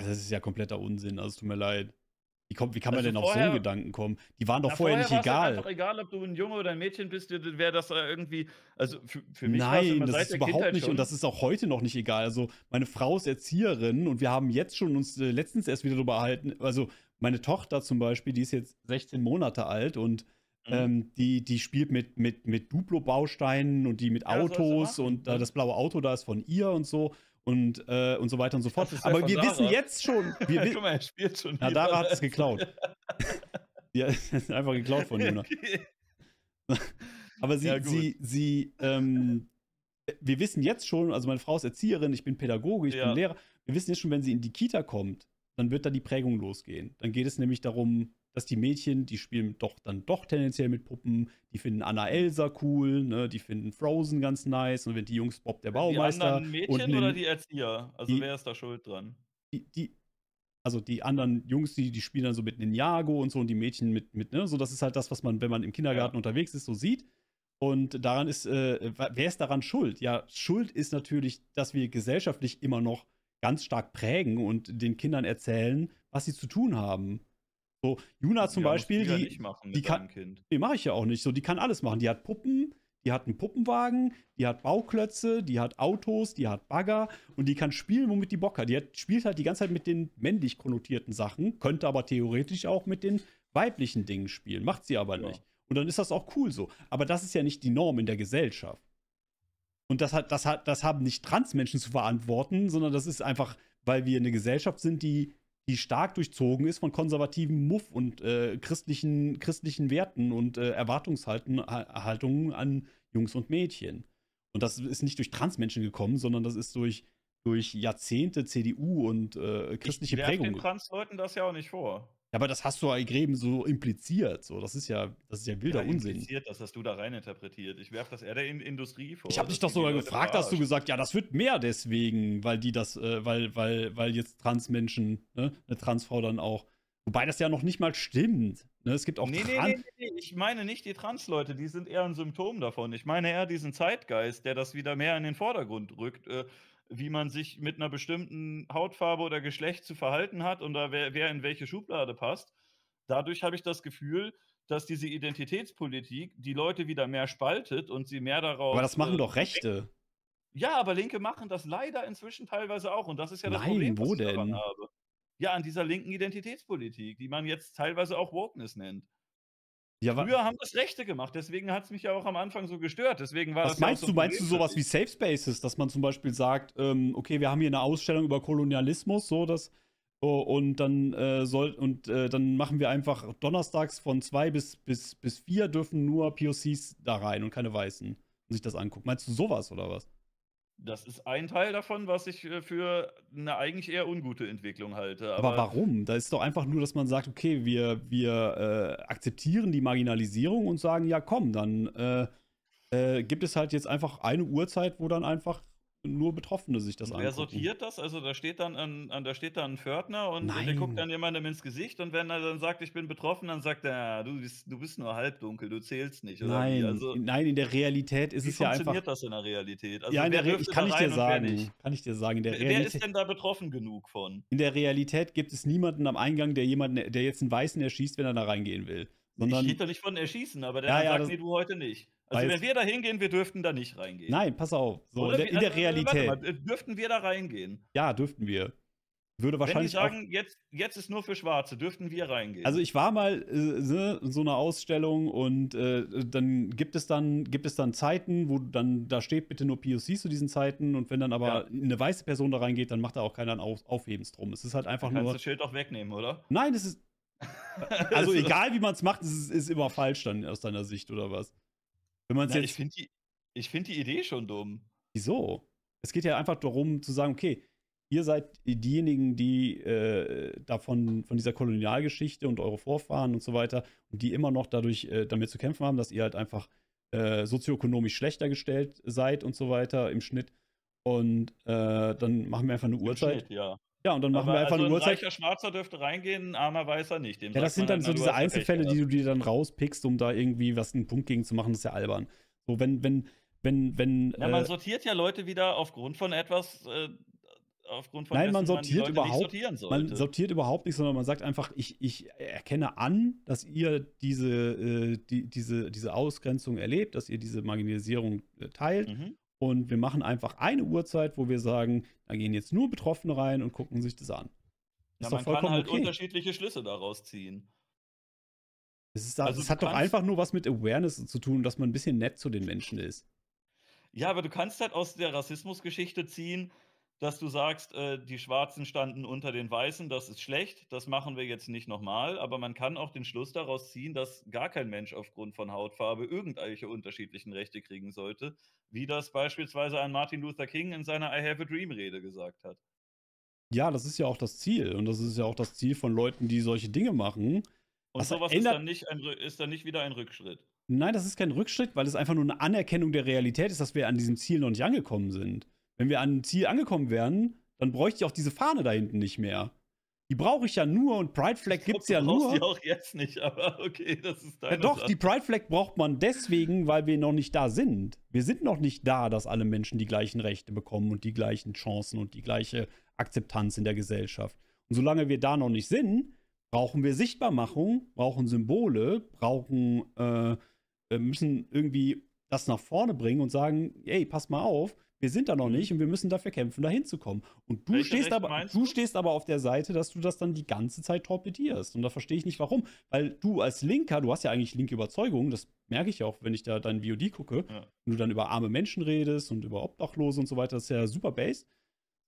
Also das ist ja kompletter Unsinn, also tut mir leid. Wie, kommt, wie kann man also denn auf so einen Gedanken kommen? Die waren doch vorher, vorher nicht halt egal. Es einfach egal, ob du ein Junge oder ein Mädchen bist, wäre das irgendwie. Also für, für mich Nein, das ist überhaupt Kindheit nicht schon. und das ist auch heute noch nicht egal. Also meine Frau ist Erzieherin und wir haben jetzt schon uns äh, letztens erst wieder darüber erhalten. Also meine Tochter zum Beispiel, die ist jetzt 16 Monate alt und mhm. ähm, die, die spielt mit, mit, mit Duplo-Bausteinen und die mit ja, Autos und äh, mhm. das blaue Auto da ist von ihr und so und, äh, und so weiter und so fort. Aber wir Dara. wissen jetzt schon. Wir Guck mal, er spielt schon. Na, Dara hat es geklaut. ja, einfach geklaut von Juna. Aber sie, ja, sie, sie, ähm, wir wissen jetzt schon, also meine Frau ist Erzieherin, ich bin Pädagoge, ich ja. bin Lehrer. Wir wissen jetzt schon, wenn sie in die Kita kommt, dann wird da die Prägung losgehen. Dann geht es nämlich darum, dass die Mädchen, die spielen doch dann doch tendenziell mit Puppen, die finden Anna Elsa cool, ne, die finden Frozen ganz nice und wenn die Jungs Bob der Baumeister. Die anderen Mädchen und, oder die Erzieher? Also die, wer ist da schuld dran? Die, die, also die anderen Jungs, die, die spielen dann so mit Ninjago und so und die Mädchen mit, mit, ne? So, das ist halt das, was man, wenn man im Kindergarten ja. unterwegs ist, so sieht. Und daran ist, äh, wer ist daran schuld? Ja, schuld ist natürlich, dass wir gesellschaftlich immer noch ganz stark prägen und den Kindern erzählen, was sie zu tun haben. So, Juna zum ja, Beispiel, die, die, die kann, kind. die mache ich ja auch nicht. So, die kann alles machen. Die hat Puppen, die hat einen Puppenwagen, die hat Bauklötze, die hat Autos, die hat Bagger und die kann spielen, womit die Bock hat. Die hat, spielt halt die ganze Zeit mit den männlich konnotierten Sachen, könnte aber theoretisch auch mit den weiblichen Dingen spielen, macht sie aber ja. nicht. Und dann ist das auch cool so. Aber das ist ja nicht die Norm in der Gesellschaft. Und das, hat, das, hat, das haben nicht Transmenschen zu verantworten, sondern das ist einfach, weil wir eine Gesellschaft sind, die die stark durchzogen ist von konservativen Muff und äh, christlichen, christlichen Werten und äh, Erwartungshaltungen äh, an Jungs und Mädchen. Und das ist nicht durch Transmenschen gekommen, sondern das ist durch, durch Jahrzehnte CDU und äh, christliche ich Prägung. Ich den Transleuten das ja auch nicht vor. Ja, aber das hast du ja halt Gräben so impliziert. So, das ist ja, das ist ja wilder ja, Unsinn. Impliziert, dass das du da reininterpretiert. Ich werfe das eher der In Industrie vor. Ich habe dich doch sogar gefragt, hast du gesagt, ja, das wird mehr deswegen, weil die das, äh, weil, weil, weil jetzt Transmenschen, ne, eine Transfrau dann auch. Wobei das ja noch nicht mal stimmt. Ne, es gibt auch nee, nee, nee, nee, ich meine nicht die Trans-Leute, die sind eher ein Symptom davon. Ich meine eher diesen Zeitgeist, der das wieder mehr in den Vordergrund rückt. Äh, wie man sich mit einer bestimmten Hautfarbe oder Geschlecht zu verhalten hat und da wer, wer in welche Schublade passt. Dadurch habe ich das Gefühl, dass diese Identitätspolitik die Leute wieder mehr spaltet und sie mehr darauf. Aber das machen äh, doch Rechte. Ja, aber Linke machen das leider inzwischen teilweise auch. Und das ist ja das Nein, Problem, was ich denn? habe. Ja, an dieser linken Identitätspolitik, die man jetzt teilweise auch Wokeness nennt. Ja, Früher haben das Rechte gemacht, deswegen hat es mich ja auch am Anfang so gestört. Deswegen war Was das meinst so du? Meinst du sowas wie Safe Spaces, dass man zum Beispiel sagt, ähm, okay, wir haben hier eine Ausstellung über Kolonialismus, so dass oh, und dann äh, soll und äh, dann machen wir einfach donnerstags von zwei bis, bis, bis vier dürfen nur POCs da rein und keine Weißen und sich das angucken. Meinst du sowas oder was? Das ist ein Teil davon, was ich äh, für eine eigentlich eher ungute Entwicklung halte. Aber, aber warum? Da ist doch einfach nur, dass man sagt, okay, wir, wir äh, akzeptieren die Marginalisierung und sagen, ja komm, dann äh, äh, gibt es halt jetzt einfach eine Uhrzeit, wo dann einfach nur Betroffene sich das und wer angucken. Wer sortiert das? Also da steht dann ein, da steht dann ein Fördner und, und der guckt dann jemandem ins Gesicht und wenn er dann sagt, ich bin betroffen, dann sagt er, ah, du bist, du bist nur halbdunkel, du zählst nicht. nein, also, nein, in der Realität ist es ja einfach. Wie funktioniert das in der Realität? Also, ja, in der Re kann ich dir sagen, kann ich dir sagen, in der wer, ist denn da betroffen genug von? In der Realität gibt es niemanden am Eingang, der jemanden, der jetzt einen Weißen erschießt, wenn er da reingehen will. Sondern, ich rede doch nicht von erschießen, aber der ja, ja, sagt, das, nee, du heute nicht. Also Weiß wenn wir da hingehen, wir dürften da nicht reingehen. Nein, pass auf. So, in, der, in der also, Realität. Mal, dürften wir da reingehen? Ja, dürften wir. Würde wahrscheinlich. Wenn die sagen, jetzt, jetzt ist nur für Schwarze, dürften wir reingehen. Also ich war mal äh, ne, so einer Ausstellung und äh, dann gibt es dann, gibt es dann Zeiten, wo dann da steht bitte nur POC zu diesen Zeiten und wenn dann aber ja. eine weiße Person da reingeht, dann macht da auch keiner ein Auf Aufhebens drum. Es ist halt einfach dann kannst nur. Kannst das Schild auch wegnehmen, oder? Nein, es ist. Also, also egal wie man es macht, es ist, ist immer falsch dann aus deiner Sicht, oder was? Wenn man jetzt. Ich finde die, find die Idee schon dumm. Wieso? Es geht ja einfach darum zu sagen, okay, ihr seid diejenigen, die äh, davon, von dieser Kolonialgeschichte und eure Vorfahren und so weiter, und die immer noch dadurch äh, damit zu kämpfen haben, dass ihr halt einfach äh, sozioökonomisch schlechter gestellt seid und so weiter im Schnitt. Und äh, dann machen wir einfach eine Uhrzeit. Schnitt, ja. Ja, und dann machen Aber wir einfach also eine ein Uhrzeit. Reicher Schwarzer dürfte reingehen, ein armer Weißer nicht. Dem ja, das sind dann, dann so diese Einzelfälle, die du dir dann rauspickst, um da irgendwie was einen Punkt gegen zu machen, das ist ja albern. So, wenn, wenn, wenn, wenn. Ja, man äh, sortiert ja Leute wieder aufgrund von etwas, äh, aufgrund von Nein, man sortiert man überhaupt Man sortiert überhaupt nicht, sondern man sagt einfach, ich, ich erkenne an, dass ihr diese, äh, die, diese, diese Ausgrenzung erlebt, dass ihr diese Marginalisierung äh, teilt. Mhm. Und wir machen einfach eine Uhrzeit, wo wir sagen, da gehen jetzt nur Betroffene rein und gucken sich das an. Ja, ist man kann halt okay. unterschiedliche Schlüsse daraus ziehen. Es, ist, also es hat doch einfach nur was mit Awareness zu tun, dass man ein bisschen nett zu den Menschen ist. Ja, aber du kannst halt aus der Rassismusgeschichte ziehen, dass du sagst, äh, die Schwarzen standen unter den Weißen, das ist schlecht, das machen wir jetzt nicht nochmal, aber man kann auch den Schluss daraus ziehen, dass gar kein Mensch aufgrund von Hautfarbe irgendwelche unterschiedlichen Rechte kriegen sollte, wie das beispielsweise ein Martin Luther King in seiner I Have a Dream Rede gesagt hat. Ja, das ist ja auch das Ziel und das ist ja auch das Ziel von Leuten, die solche Dinge machen. Und also sowas ist dann, nicht ein, ist dann nicht wieder ein Rückschritt. Nein, das ist kein Rückschritt, weil es einfach nur eine Anerkennung der Realität ist, dass wir an diesem Ziel noch nicht angekommen sind wenn wir an ein Ziel angekommen wären, dann bräuchte ich auch diese Fahne da hinten nicht mehr. Die brauche ich ja nur und Pride Flag gibt es ja nur. Ich Die auch jetzt nicht, aber okay, das ist deine ja, Doch, Sache. die Pride Flag braucht man deswegen, weil wir noch nicht da sind. Wir sind noch nicht da, dass alle Menschen die gleichen Rechte bekommen und die gleichen Chancen und die gleiche Akzeptanz in der Gesellschaft. Und solange wir da noch nicht sind, brauchen wir Sichtbarmachung, brauchen Symbole, brauchen, äh, äh müssen irgendwie das nach vorne bringen und sagen, ey, pass mal auf, wir sind da noch mhm. nicht und wir müssen dafür kämpfen, da hinzukommen. Und du stehst, aber, du stehst aber auf der Seite, dass du das dann die ganze Zeit torpedierst. Und da verstehe ich nicht warum. Weil du als Linker, du hast ja eigentlich linke Überzeugungen, das merke ich ja auch, wenn ich da dein VOD gucke. Ja. Wenn du dann über arme Menschen redest und über Obdachlose und so weiter, das ist ja super based.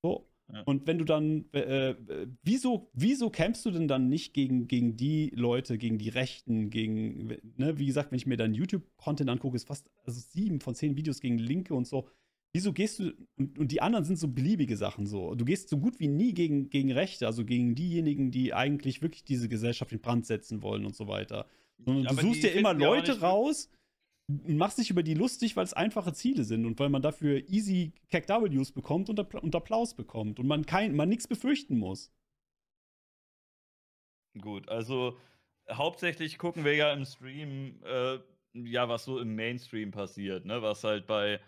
So. Ja. Und wenn du dann, äh, äh, wieso, wieso kämpfst du denn dann nicht gegen, gegen die Leute, gegen die Rechten, gegen, ne, wie gesagt, wenn ich mir deinen YouTube-Content angucke, ist fast also sieben von zehn Videos gegen Linke und so. Wieso gehst du, und, und, die anderen sind so beliebige Sachen so. Du gehst so gut wie nie gegen, gegen Rechte, also gegen diejenigen, die eigentlich wirklich diese Gesellschaft in Brand setzen wollen und so weiter. Sondern du suchst dir immer Leute raus, machst dich über die lustig, weil es einfache Ziele sind und weil man dafür easy Cack W's bekommt und, und Applaus bekommt und man, kein, man nichts befürchten muss. Gut, also hauptsächlich gucken wir ja im Stream, äh, ja, was so im Mainstream passiert, ne? Was halt bei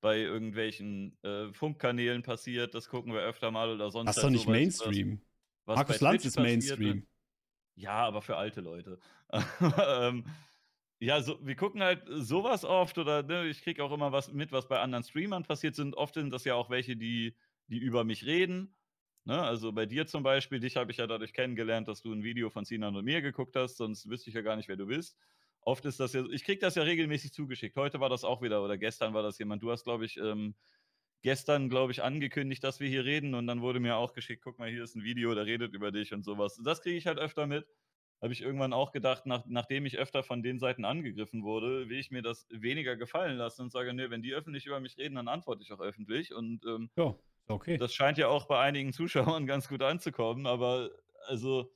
bei irgendwelchen äh, Funkkanälen passiert, das gucken wir öfter mal oder sonst. Das ist halt doch nicht sowas, Mainstream. Was, Markus Lanz ist äh, Mainstream. Ja, aber für alte Leute. Ähm, ja, so, wir gucken halt sowas oft oder ne, ich kriege auch immer was mit, was bei anderen Streamern passiert sind. Oft sind das ja auch welche, die, die über mich reden. Ne? Also bei dir zum Beispiel, dich habe ich ja dadurch kennengelernt, dass du ein Video von Sinan und mir geguckt hast, sonst wüsste ich ja gar nicht, wer du bist. Oft ist das ja, ich kriege das ja regelmäßig zugeschickt. Heute war das auch wieder oder gestern war das jemand. Du hast, glaube ich, ähm, gestern, glaube ich, angekündigt, dass wir hier reden und dann wurde mir auch geschickt, guck mal, hier ist ein Video, der redet über dich und sowas. Das kriege ich halt öfter mit. Habe ich irgendwann auch gedacht, nach, nachdem ich öfter von den Seiten angegriffen wurde, will ich mir das weniger gefallen lassen und sage, nö, wenn die öffentlich über mich reden, dann antworte ich auch öffentlich. Und ähm, ja, okay. das scheint ja auch bei einigen Zuschauern ganz gut anzukommen, aber also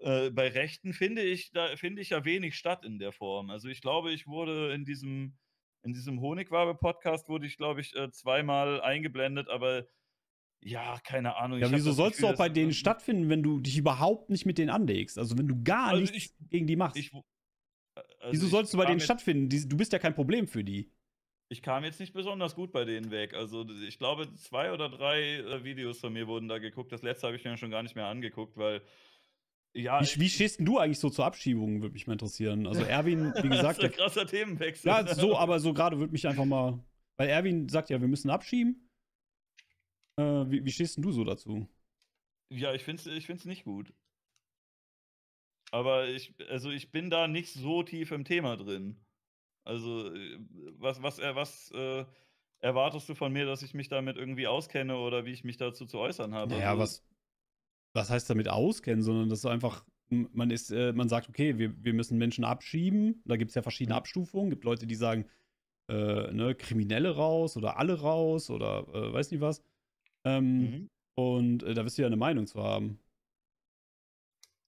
äh, bei Rechten finde ich, da finde ich ja wenig statt in der Form. Also ich glaube, ich wurde in diesem, in diesem Honigwabe-Podcast wurde ich, glaube ich, äh, zweimal eingeblendet, aber ja, keine Ahnung. Ja, wieso sollst Gefühl, du auch bei denen stattfinden, wenn du dich überhaupt nicht mit denen anlegst? Also wenn du gar also nichts ich, gegen die machst. Ich, äh, also wieso sollst du bei denen stattfinden? du bist ja kein Problem für die. Ich kam jetzt nicht besonders gut bei denen weg. Also ich glaube, zwei oder drei Videos von mir wurden da geguckt. Das letzte habe ich mir schon gar nicht mehr angeguckt, weil ja, wie, wie stehst du eigentlich so zur Abschiebung, würde mich mal interessieren. Also Erwin, wie gesagt. das ist ein krasser Themenwechsel. Ja, so, aber so gerade würde mich einfach mal. Weil Erwin sagt ja, wir müssen abschieben. Äh, wie, wie stehst du so dazu? Ja, ich finde es ich find's nicht gut. Aber ich, also ich bin da nicht so tief im Thema drin. Also, äh, was, was, äh, was äh, erwartest du von mir, dass ich mich damit irgendwie auskenne oder wie ich mich dazu zu äußern habe? Ja, naja, also, was, was heißt damit auskennen, sondern das ist einfach, man ist, äh, man sagt, okay, wir, wir müssen Menschen abschieben. Da gibt es ja verschiedene mhm. Abstufungen. Gibt Leute, die sagen, äh, ne, Kriminelle raus oder alle raus oder äh, weiß nicht was. Ähm, mhm. Und äh, da wirst du ja eine Meinung zu haben.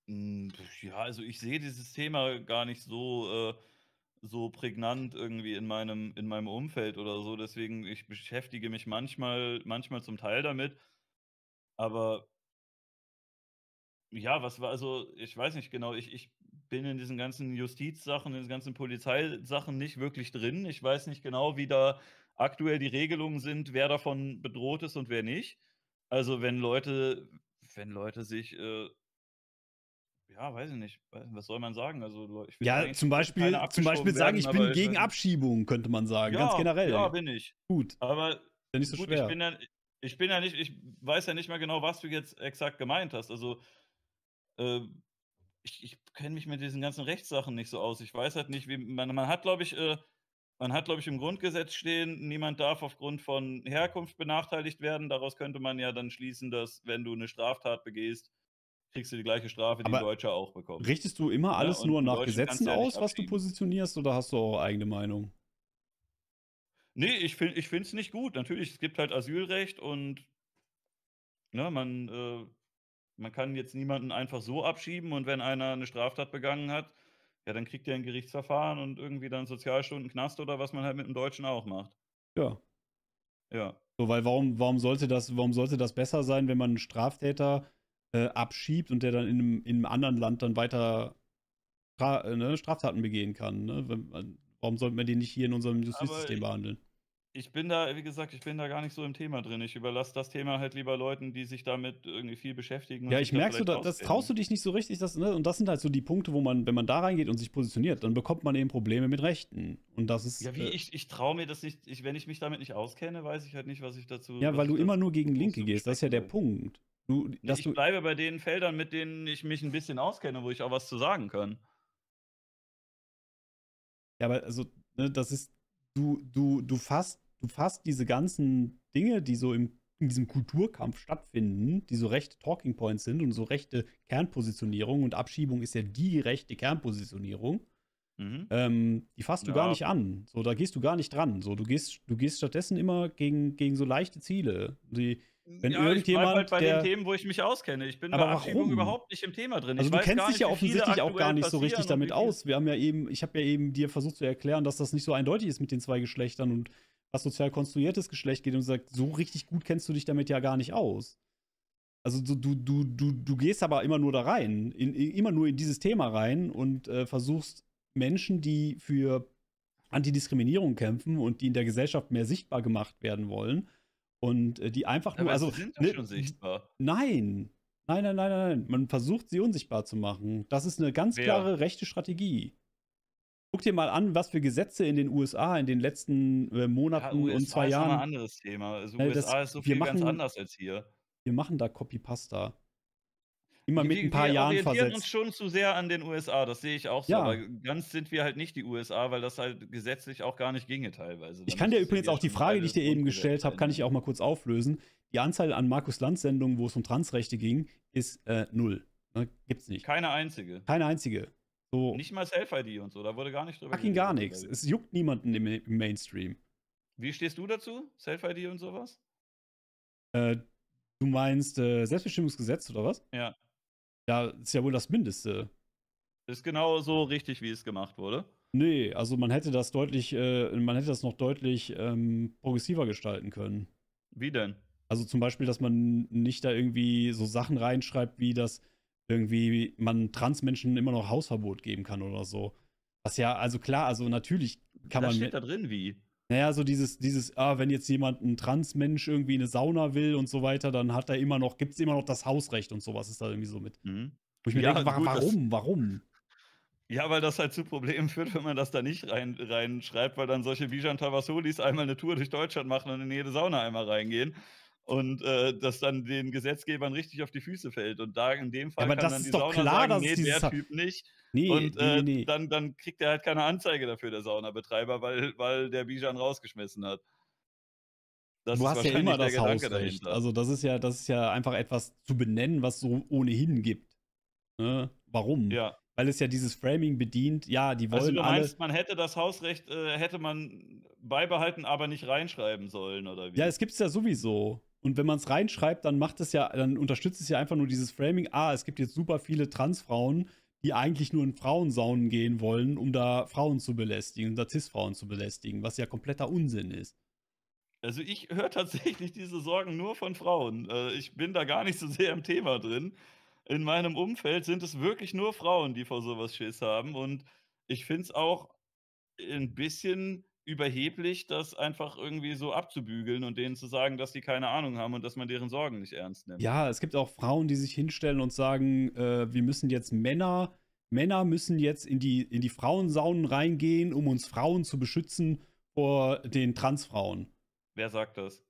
Hm, ja, also ich sehe dieses Thema gar nicht so, äh, so prägnant irgendwie in meinem, in meinem Umfeld oder so. Deswegen, ich beschäftige mich manchmal, manchmal zum Teil damit. Aber ja, was war, also ich weiß nicht genau, ich, ich bin in diesen ganzen Justizsachen, in diesen ganzen Polizeisachen nicht wirklich drin. Ich weiß nicht genau, wie da aktuell die Regelungen sind, wer davon bedroht ist und wer nicht. Also wenn Leute, wenn Leute sich, äh, ja, weiß ich nicht, was soll man sagen? Also ich ja, zum Beispiel, zum Beispiel sagen, werden, ich bin gegen ich Abschiebung, könnte man sagen, ja, ganz generell. Ja, bin ich. Gut. Aber ja nicht so gut, schwer. ich bin ja, ich bin ja nicht, ich weiß ja nicht mehr genau, was du jetzt exakt gemeint hast. Also äh, ich, ich kenne mich mit diesen ganzen Rechtssachen nicht so aus. Ich weiß halt nicht, wie man, man hat, glaube ich, äh, man hat, glaube ich, im Grundgesetz stehen, niemand darf aufgrund von Herkunft benachteiligt werden. Daraus könnte man ja dann schließen, dass wenn du eine Straftat begehst, kriegst du die gleiche Strafe, die Aber ein Deutscher auch bekommt. Richtest du immer alles ja, nur nach Gesetzen ja aus, was du positionierst, oder hast du auch eigene Meinung? Nee, ich finde es nicht gut. Natürlich, es gibt halt Asylrecht und ne, man, äh, man kann jetzt niemanden einfach so abschieben und wenn einer eine Straftat begangen hat, ja, dann kriegt er ein Gerichtsverfahren und irgendwie dann Sozialstunden Knast oder was man halt mit dem Deutschen auch macht. Ja. Ja. So, weil warum, warum sollte das, warum sollte das besser sein, wenn man einen Straftäter äh, abschiebt und der dann in einem, in einem anderen Land dann weiter Stra äh, ne, Straftaten begehen kann? Ne? Wenn, warum sollte man den nicht hier in unserem Justizsystem behandeln? ich bin da, wie gesagt, ich bin da gar nicht so im Thema drin. Ich überlasse das Thema halt lieber Leuten, die sich damit irgendwie viel beschäftigen. Ja, ich merke, da, das traust du dich nicht so richtig. Das, ne? Und das sind halt so die Punkte, wo man, wenn man da reingeht und sich positioniert, dann bekommt man eben Probleme mit Rechten. Und das ist. Ja, wie äh, ich, ich traue mir das nicht. Ich, wenn ich mich damit nicht auskenne, weiß ich halt nicht, was ich dazu. Ja, weil du immer nur gegen Linke gehst. Das ist ja der Punkt. Du, nee, ich bleibe bei den Feldern, mit denen ich mich ein bisschen auskenne, wo ich auch was zu sagen kann. Ja, aber also, ne, das ist du, du, du fasst, du fasst diese ganzen Dinge, die so im, in diesem Kulturkampf stattfinden, die so rechte Talking Points sind und so rechte Kernpositionierung und Abschiebung ist ja die rechte Kernpositionierung. Mhm. Ähm, die fasst du ja. gar nicht an. So, da gehst du gar nicht dran. So, du gehst, du gehst stattdessen immer gegen, gegen so leichte Ziele. Die, wenn ja, irgendjemand. Ich halt bei der, den Themen, wo ich mich auskenne. Ich bin aber bei Abschiebung warum? überhaupt nicht im Thema drin. Also, ich du kennst dich ja offensichtlich auch gar nicht so richtig damit aus. Wir haben ja eben, ich habe ja eben dir versucht zu erklären, dass das nicht so eindeutig ist mit den zwei Geschlechtern und was sozial konstruiertes Geschlecht geht und sagt, so richtig gut kennst du dich damit ja gar nicht aus. Also du, du, du, du, gehst aber immer nur da rein, in, in, immer nur in dieses Thema rein und äh, versuchst Menschen, die für Antidiskriminierung kämpfen und die in der Gesellschaft mehr sichtbar gemacht werden wollen, und äh, die einfach nur. Aber also, sie sind ne, schon sichtbar. Nein. Nein, nein, nein, nein. Man versucht, sie unsichtbar zu machen. Das ist eine ganz Wer? klare rechte Strategie. Guck dir mal an, was für Gesetze in den USA in den letzten äh, Monaten ja, und zwei Jahren. Das ist ein anderes Thema. Also, ne, USA das, ist so viel machen, ganz anders als hier. Wir machen da Copy-Pasta immer die, mit ein paar Jahren versetzt. Wir orientieren uns schon zu sehr an den USA, das sehe ich auch so. Ja. Aber ganz sind wir halt nicht die USA, weil das halt gesetzlich auch gar nicht ginge teilweise. Dann ich kann dir übrigens auch die Frage, die ich dir eben gestellt habe, kann ich auch mal kurz auflösen. Die Anzahl an Markus-Land-Sendungen, wo es um Transrechte ging, ist äh, null. Ne? Gibt's nicht. Keine einzige. Keine einzige. So. Nicht mal Self-ID und so, da wurde gar nicht drüber Fucking gar nichts. Es juckt niemanden im, im, Mainstream. Wie stehst du dazu? Self-ID und sowas? Äh, du meinst äh, Selbstbestimmungsgesetz oder was? Ja. Ja, ist ja wohl das Mindeste. Ist genau so richtig, wie es gemacht wurde. Nee, also man hätte das deutlich, äh, man hätte das noch deutlich ähm, progressiver gestalten können. Wie denn? Also zum Beispiel, dass man nicht da irgendwie so Sachen reinschreibt, wie dass irgendwie man Transmenschen immer noch Hausverbot geben kann oder so. Was ja, also klar, also natürlich kann das man. Das steht da drin wie. Naja, so dieses, dieses, ah, wenn jetzt jemand ein Transmensch irgendwie eine Sauna will und so weiter, dann hat er immer noch, gibt es immer noch das Hausrecht und sowas ist da irgendwie so mit. Mhm. Wo ich mir ja, denke, gut, warum, warum? Ja, weil das halt zu Problemen führt, wenn man das da nicht rein, reinschreibt, weil dann solche Bijan Tavasolis einmal eine Tour durch Deutschland machen und in jede Sauna einmal reingehen und äh, das dann den Gesetzgebern richtig auf die Füße fällt. Und da in dem Fall ja, aber kann das dann die Sauna klar, sagen, nee, der Typ nicht. Nee, und äh, nee, nee. Dann, dann kriegt er halt keine Anzeige dafür, der Saunabetreiber, weil, weil der Bijan rausgeschmissen hat. Das du hast ja immer das Hausrecht. Also das ist ja, das ist ja einfach etwas zu benennen, was so ohnehin gibt. Ne? Warum? Ja. Weil es ja dieses Framing bedient, ja, die also, wollen also du meinst, alle man hätte das Hausrecht, äh, hätte man beibehalten, aber nicht reinschreiben sollen, oder wie? Ja, es gibt es ja sowieso. Und wenn man es reinschreibt, dann macht es ja, dann unterstützt es ja einfach nur dieses Framing. Ah, es gibt jetzt super viele Transfrauen, die eigentlich nur in Frauensaunen gehen wollen, um da Frauen zu belästigen, um da Cis-Frauen zu belästigen, was ja kompletter Unsinn ist. Also ich höre tatsächlich diese Sorgen nur von Frauen. Äh, ich bin da gar nicht so sehr im Thema drin. In meinem Umfeld sind es wirklich nur Frauen, die vor sowas Schiss haben. Und ich finde es auch ein bisschen überheblich, das einfach irgendwie so abzubügeln und denen zu sagen, dass sie keine Ahnung haben und dass man deren Sorgen nicht ernst nimmt. Ja, es gibt auch Frauen, die sich hinstellen und sagen, äh, wir müssen jetzt Männer, Männer müssen jetzt in die, in die Frauensaunen reingehen, um uns Frauen zu beschützen vor den Transfrauen. Wer sagt das?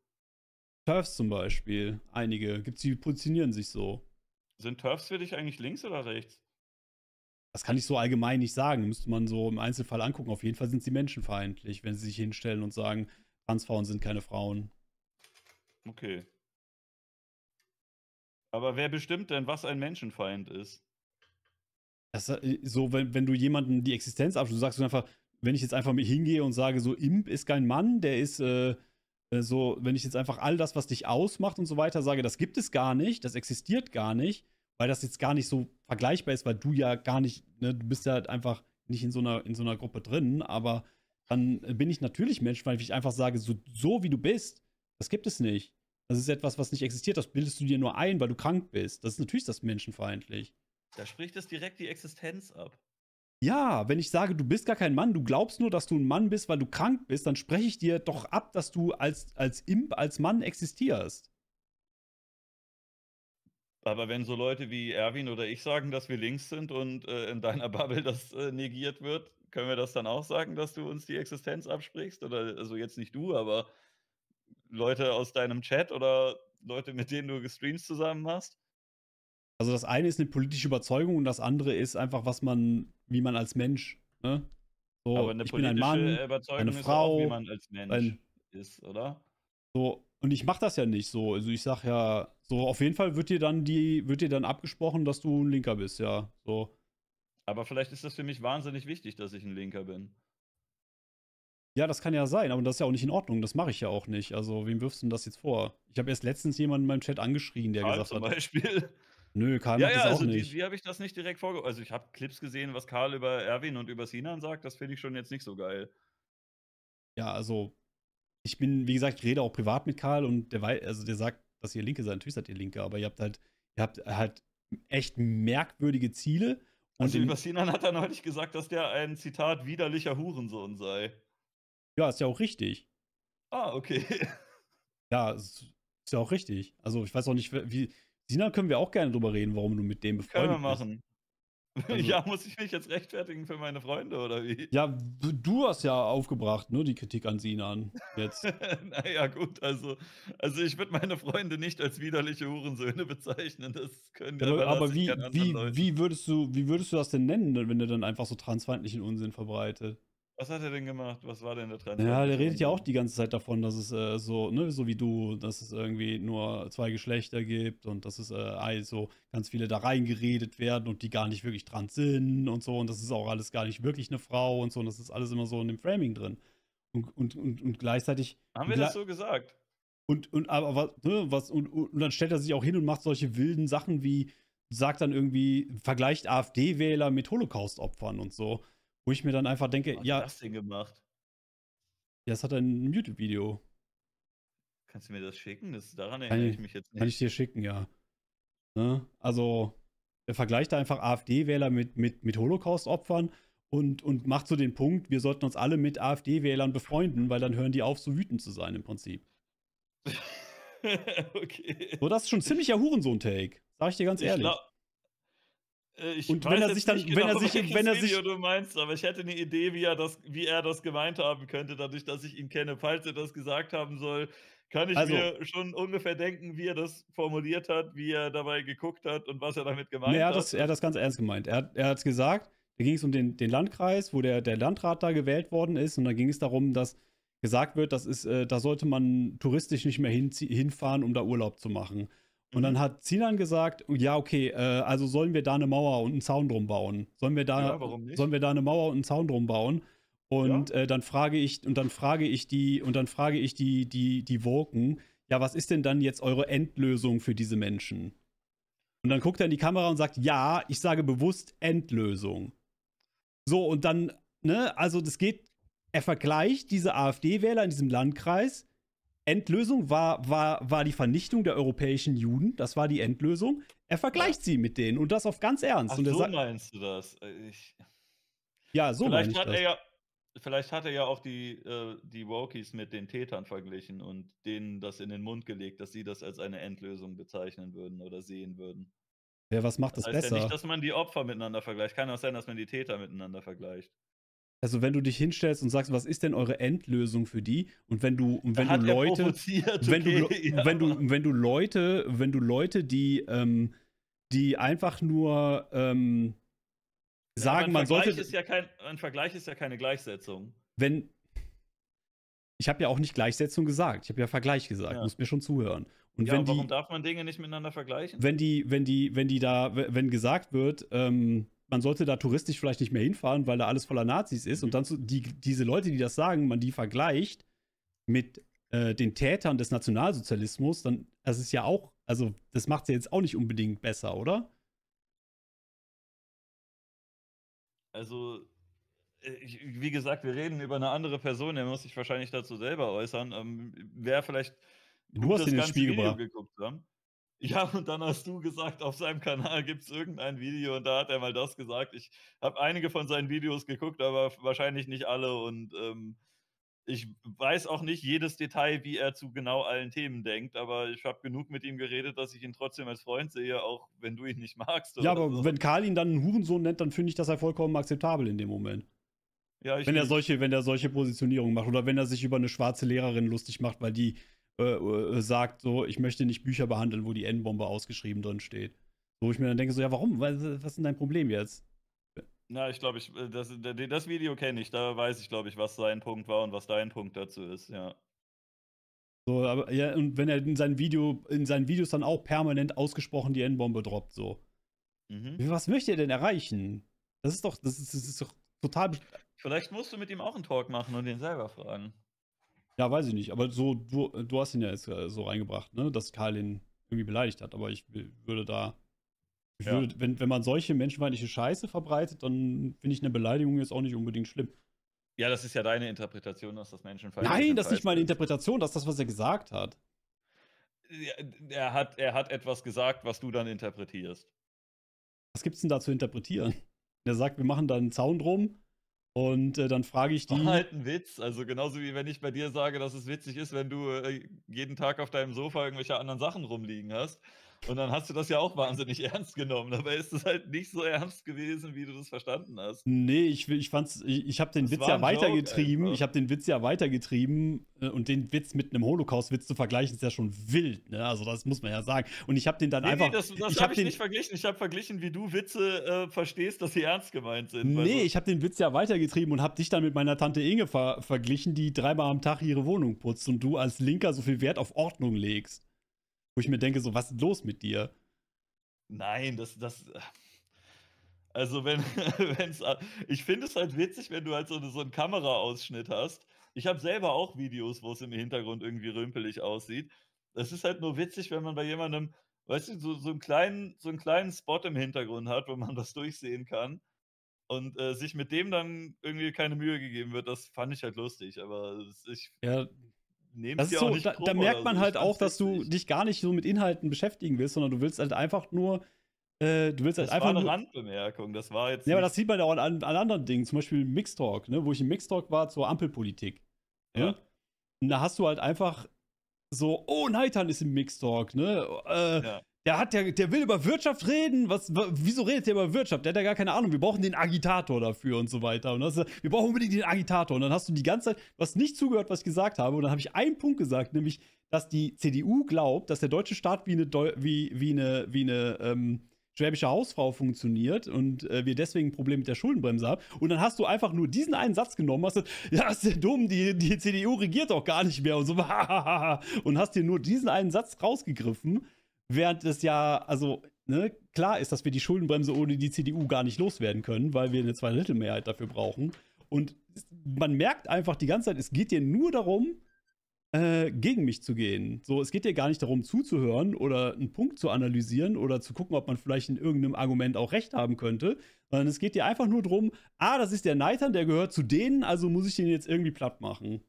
Turfs zum Beispiel, einige. Gibt's, die positionieren sich so. Sind Turfs für dich eigentlich links oder rechts? das kann ich so allgemein nicht sagen. Müsste man so im Einzelfall angucken. Auf jeden Fall sind sie menschenfeindlich, wenn sie sich hinstellen und sagen, Transfrauen sind keine Frauen. Okay. Aber wer bestimmt denn, was ein Menschenfeind ist? Das, äh, so, wenn, wenn du jemanden die Existenz abschließt, sagst du einfach, wenn ich jetzt einfach mit hingehe und sage, so Imp ist kein Mann, der ist äh, äh, so, wenn ich jetzt einfach all das, was dich ausmacht und so weiter, sage, das gibt es gar nicht, das existiert gar nicht, weil das jetzt gar nicht so vergleichbar ist, weil du ja gar nicht, ne, du bist ja halt einfach nicht in so einer, in so einer Gruppe drin, aber dann bin ich natürlich Mensch, weil ich einfach sage, so, so wie du bist, das gibt es nicht. Das ist etwas, was nicht existiert. Das bildest du dir nur ein, weil du krank bist. Das ist natürlich das menschenfeindlich. Da spricht es direkt die Existenz ab. Ja, wenn ich sage, du bist gar kein Mann, du glaubst nur, dass du ein Mann bist, weil du krank bist, dann spreche ich dir doch ab, dass du als, als Imp, als Mann existierst. Aber wenn so Leute wie Erwin oder ich sagen, dass wir links sind und äh, in deiner Bubble das äh, negiert wird, können wir das dann auch sagen, dass du uns die Existenz absprichst? Oder also jetzt nicht du, aber Leute aus deinem Chat oder Leute, mit denen du gestreamt zusammen hast? Also das eine ist eine politische Überzeugung und das andere ist einfach, was man, wie man als Mensch, ne? So, aber eine ich politische bin ein Mann, Überzeugung eine Frau, ist auch, wie man als Mensch ein, ist, oder? So, und ich mache das ja nicht so. Also ich sag ja, so auf jeden Fall wird dir dann die, wird dir dann abgesprochen, dass du ein Linker bist, ja. So. Aber vielleicht ist das für mich wahnsinnig wichtig, dass ich ein Linker bin. Ja, das kann ja sein, aber das ist ja auch nicht in Ordnung. Das mache ich ja auch nicht. Also, wem wirfst du denn das jetzt vor? Ich habe erst letztens jemanden in meinem Chat angeschrien, der Karl gesagt zum hat. Beispiel. Nö, Karl ja, macht ja, das also auch nicht. Wie habe ich das nicht direkt vorge... Also, ich habe Clips gesehen, was Karl über Erwin und über Sinan sagt. Das finde ich schon jetzt nicht so geil. Ja, also, ich bin, wie gesagt, ich rede auch privat mit Karl und der weiß, also der sagt, dass ihr Linke seid, natürlich seid ihr Linke, aber ihr habt halt, ihr habt halt echt merkwürdige Ziele. Und also Sinan hat er neulich gesagt, dass der ein Zitat widerlicher Hurensohn sei. Ja, ist ja auch richtig. Ah, okay. Ja, ist, ist ja auch richtig. Also ich weiß auch nicht, wie. Sinan können wir auch gerne drüber reden, warum du mit dem befreundet bist. Können wir machen. Also, ja, muss ich mich jetzt rechtfertigen für meine Freunde oder wie? Ja, du hast ja aufgebracht, nur ne, die Kritik an Sinan jetzt. naja, gut, also, also ich würde meine Freunde nicht als widerliche Hurensöhne bezeichnen. Das können ja, aber wie, wie, wie, würdest du, wie würdest du das denn nennen, wenn du dann einfach so transfeindlichen Unsinn verbreitet? Was hat er denn gemacht? Was war denn da dran? Ja, der redet ja auch die ganze Zeit davon, dass es äh, so, ne, so wie du, dass es irgendwie nur zwei Geschlechter gibt und dass es äh, also ganz viele da reingeredet werden und die gar nicht wirklich trans sind und so und das ist auch alles gar nicht wirklich eine Frau und so und das ist alles immer so in dem Framing drin. Und, und, und, und gleichzeitig. Haben wir das so gesagt? Und, und aber was, ne, was und, und dann stellt er sich auch hin und macht solche wilden Sachen wie, sagt dann irgendwie, vergleicht AfD-Wähler mit Holocaust-Opfern und so. Wo ich mir dann einfach denke, Was ja. das denn gemacht? Ja, das hat ein YouTube-Video. Kannst du mir das schicken? Das, daran erinnere ich, ich mich jetzt nicht. Kann ich dir schicken, ja. Ne? Also, er vergleicht da einfach AfD-Wähler mit, mit, mit Holocaust-Opfern und, und macht so den Punkt, wir sollten uns alle mit AfD-Wählern befreunden, weil dann hören die auf, so wütend zu sein im Prinzip. okay. So, das ist schon ziemlicher Hurensohn-Take, sag ich dir ganz ich ehrlich. Glaub, äh, ich und wenn er sich dann, genau, wenn er sich, wenn er sich, du meinst, aber ich hätte eine Idee, wie er das, wie er das gemeint haben könnte, dadurch, dass ich ihn kenne. Falls er das gesagt haben soll, kann ich also, mir schon ungefähr denken, wie er das formuliert hat, wie er dabei geguckt hat und was er damit gemeint nee, er hat. Das, er hat das ganz ernst gemeint. Er, er hat es gesagt. Da ging es um den, den Landkreis, wo der, der Landrat da gewählt worden ist, und da ging es darum, dass gesagt wird, das ist, äh, da sollte man touristisch nicht mehr hinfahren, um da Urlaub zu machen. Und dann mhm. hat Zinan gesagt, oh ja, okay, äh, also sollen wir da eine Mauer und einen Zaun drum bauen? Sollen wir da, ja, Sollen wir da eine Mauer und einen Zaun drum bauen? Und ja. äh, dann frage ich, und dann frage ich die, und dann frage ich die, die, die Woken, ja, was ist denn dann jetzt eure Endlösung für diese Menschen? Und dann guckt er in die Kamera und sagt, ja, ich sage bewusst Endlösung. So, und dann, ne, also das geht, er vergleicht diese AfD-Wähler in diesem Landkreis Endlösung war, war, war die Vernichtung der europäischen Juden. Das war die Endlösung. Er vergleicht ja. sie mit denen und das auf ganz ernst. Ach, und so meinst du das? Äh, ich... Ja, so vielleicht hat das. er ja Vielleicht hat er ja auch die, äh, die Wokies mit den Tätern verglichen und denen das in den Mund gelegt, dass sie das als eine Endlösung bezeichnen würden oder sehen würden. Ja, was macht das, das heißt besser? Ja nicht, dass man die Opfer miteinander vergleicht. Kann auch sein, dass man die Täter miteinander vergleicht. Also wenn du dich hinstellst und sagst, was ist denn eure Endlösung für die? Und wenn du, und wenn du Leute, wenn, okay, ja. wenn du, wenn du Leute, wenn du Leute, die, ähm, die einfach nur ähm, sagen, ja, man Vergleich sollte. Ist ja kein, ein Vergleich ist ja keine Gleichsetzung. Wenn ich habe ja auch nicht Gleichsetzung gesagt, ich habe ja Vergleich gesagt, ja. muss mir schon zuhören. Und ja, wenn und warum die, darf man Dinge nicht miteinander vergleichen? Wenn die, wenn die, wenn die da, wenn gesagt wird, ähm, man sollte da touristisch vielleicht nicht mehr hinfahren, weil da alles voller Nazis ist. Und dann so die, diese Leute, die das sagen, man die vergleicht mit äh, den Tätern des Nationalsozialismus, dann, das ist ja auch, also das macht es ja jetzt auch nicht unbedingt besser, oder? Also, äh, wie gesagt, wir reden über eine andere Person, der muss sich wahrscheinlich dazu selber äußern. Ähm, Wäre vielleicht. Du gut, hast das in den Spiel Video gebracht. Geguckt haben. Ja, und dann hast du gesagt, auf seinem Kanal gibt es irgendein Video und da hat er mal das gesagt. Ich habe einige von seinen Videos geguckt, aber wahrscheinlich nicht alle und ähm, ich weiß auch nicht jedes Detail, wie er zu genau allen Themen denkt, aber ich habe genug mit ihm geredet, dass ich ihn trotzdem als Freund sehe, auch wenn du ihn nicht magst. ja, aber so. wenn Karl ihn dann einen Hurensohn nennt, dann finde ich das ja vollkommen akzeptabel in dem Moment. Ja, wenn er solche, wenn er solche Positionierung macht oder wenn er sich über eine schwarze Lehrerin lustig macht, weil die äh, äh, sagt so, ich möchte nicht Bücher behandeln, wo die N-Bombe ausgeschrieben drin steht. Wo ich mir dann denke, so, ja, warum? Was, was ist denn dein Problem jetzt? Na, ich glaube, ich, äh, das, das Video kenne ich, da weiß ich, glaube ich, was sein Punkt war und was dein Punkt dazu ist, ja. So, aber ja, und wenn er in seinen, Video, in seinen Videos dann auch permanent ausgesprochen die N-Bombe droppt, so. Mhm. Was möchte er denn erreichen? Das ist doch, das ist, das ist doch total. Vielleicht musst du mit ihm auch einen Talk machen und ihn selber fragen. Ja, weiß ich nicht. Aber so, du, du hast ihn ja jetzt äh, so reingebracht, ne? Dass Karl ihn irgendwie beleidigt hat. Aber ich würde da. Ich ja. würde, wenn, wenn man solche menschenfeindliche Scheiße verbreitet, dann finde ich eine Beleidigung jetzt auch nicht unbedingt schlimm. Ja, das ist ja deine Interpretation, dass das menschenfeindlich ist. Nein, das ist nicht meine Interpretation, das ist das, was er gesagt hat. Er hat, er hat etwas gesagt, was du dann interpretierst. Was gibt es denn da zu interpretieren? Er sagt, wir machen da einen Zaun drum und äh, dann frage ich die. War halt ein Witz. Also genauso wie wenn ich bei dir sage, dass es witzig ist, wenn du äh, jeden Tag auf deinem Sofa irgendwelche anderen Sachen rumliegen hast. Und dann hast du das ja auch wahnsinnig ernst genommen. Dabei ist es halt nicht so ernst gewesen, wie du das verstanden hast. Nee, ich, ich fand's, ich, ich habe den, ja hab den Witz ja weitergetrieben. Ich äh, habe den Witz ja weitergetrieben und den Witz mit einem Holocaust-Witz zu vergleichen, ist ja schon wild. Ne? Also das muss man ja sagen. Und ich habe den dann nee, einfach. Nee, das, das habe hab ich nicht verglichen. Ich habe verglichen, wie du Witze äh, verstehst, dass sie ernst gemeint sind. Nee, ich habe den Witz ja weitergetrieben und habe dich dann mit meiner Tante Inge ver verglichen, die dreimal am Tag ihre Wohnung putzt und du als Linker so viel Wert auf Ordnung legst. Wo ich mir denke, so, was ist los mit dir? Nein, das, das. Also, wenn es. Ich finde es halt witzig, wenn du halt so, so einen Kameraausschnitt hast. Ich habe selber auch Videos, wo es im Hintergrund irgendwie rümpelig aussieht. Das ist halt nur witzig, wenn man bei jemandem, weißt du, so, so, einen, kleinen, so einen kleinen Spot im Hintergrund hat, wo man das durchsehen kann und äh, sich mit dem dann irgendwie keine Mühe gegeben wird, das fand ich halt lustig, aber ich. Ja, nehmen das ist so, da, da, merkt man so. halt auch, dass du dich gar nicht so mit Inhalten beschäftigen willst, sondern du willst halt einfach nur äh, du willst halt das einfach. war eine Randbemerkung, das war jetzt. Ja, aber das sieht man ja auch an, an, anderen Dingen, zum Beispiel Mixtalk, ne, wo ich im Mixtalk war zur Ampelpolitik. Ne? Und da hast du halt einfach so, oh, Neitan ist im Mixtalk, ne? Äh, ja. Der, hat, der, der will über Wirtschaft reden. Was, wieso redet der über Wirtschaft? Der hat ja gar keine Ahnung. Wir brauchen den Agitator dafür und so weiter. Und das, wir brauchen unbedingt den Agitator. Und dann hast du die ganze Zeit, du hast nicht zugehört, was ich gesagt habe. Und dann habe ich einen Punkt gesagt, nämlich, dass die CDU glaubt, dass der deutsche Staat wie eine, wie, wie eine, wie eine ähm, schwäbische Hausfrau funktioniert und äh, wir deswegen ein Problem mit der Schuldenbremse haben. Und dann hast du einfach nur diesen einen Satz genommen, hast gesagt, ja, ist ja dumm, die, die CDU regiert doch gar nicht mehr und so, und hast dir nur diesen einen Satz rausgegriffen während es ja, also, ne, klar ist, dass wir die Schuldenbremse ohne die CDU gar nicht loswerden können, weil wir eine Zweidrittelmehrheit dafür brauchen. Und man merkt einfach die ganze Zeit, es geht dir nur darum, äh, gegen mich zu gehen. So, es geht dir gar nicht darum, zuzuhören oder einen Punkt zu analysieren oder zu gucken, ob man vielleicht in irgendeinem Argument auch recht haben könnte, sondern es geht dir einfach nur darum, ah, das ist der Neitern, der gehört zu denen, also muss ich den jetzt irgendwie platt machen.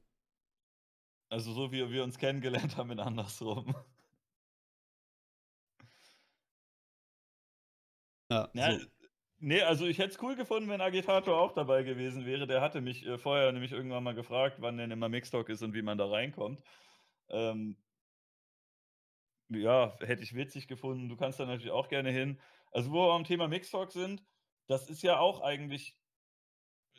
Also so wie wir uns kennengelernt haben, in andersrum. Ja, ja so. Nee, also ich hätte es cool gefunden, wenn Agitator auch dabei gewesen wäre. Der hatte mich äh, vorher nämlich irgendwann mal gefragt, wann denn immer Mixtalk ist und wie man da reinkommt. Ähm, ja, hätte ich witzig gefunden. Du kannst da natürlich auch gerne hin. Also, wo wir am Thema Mixtalk sind, das ist ja auch eigentlich,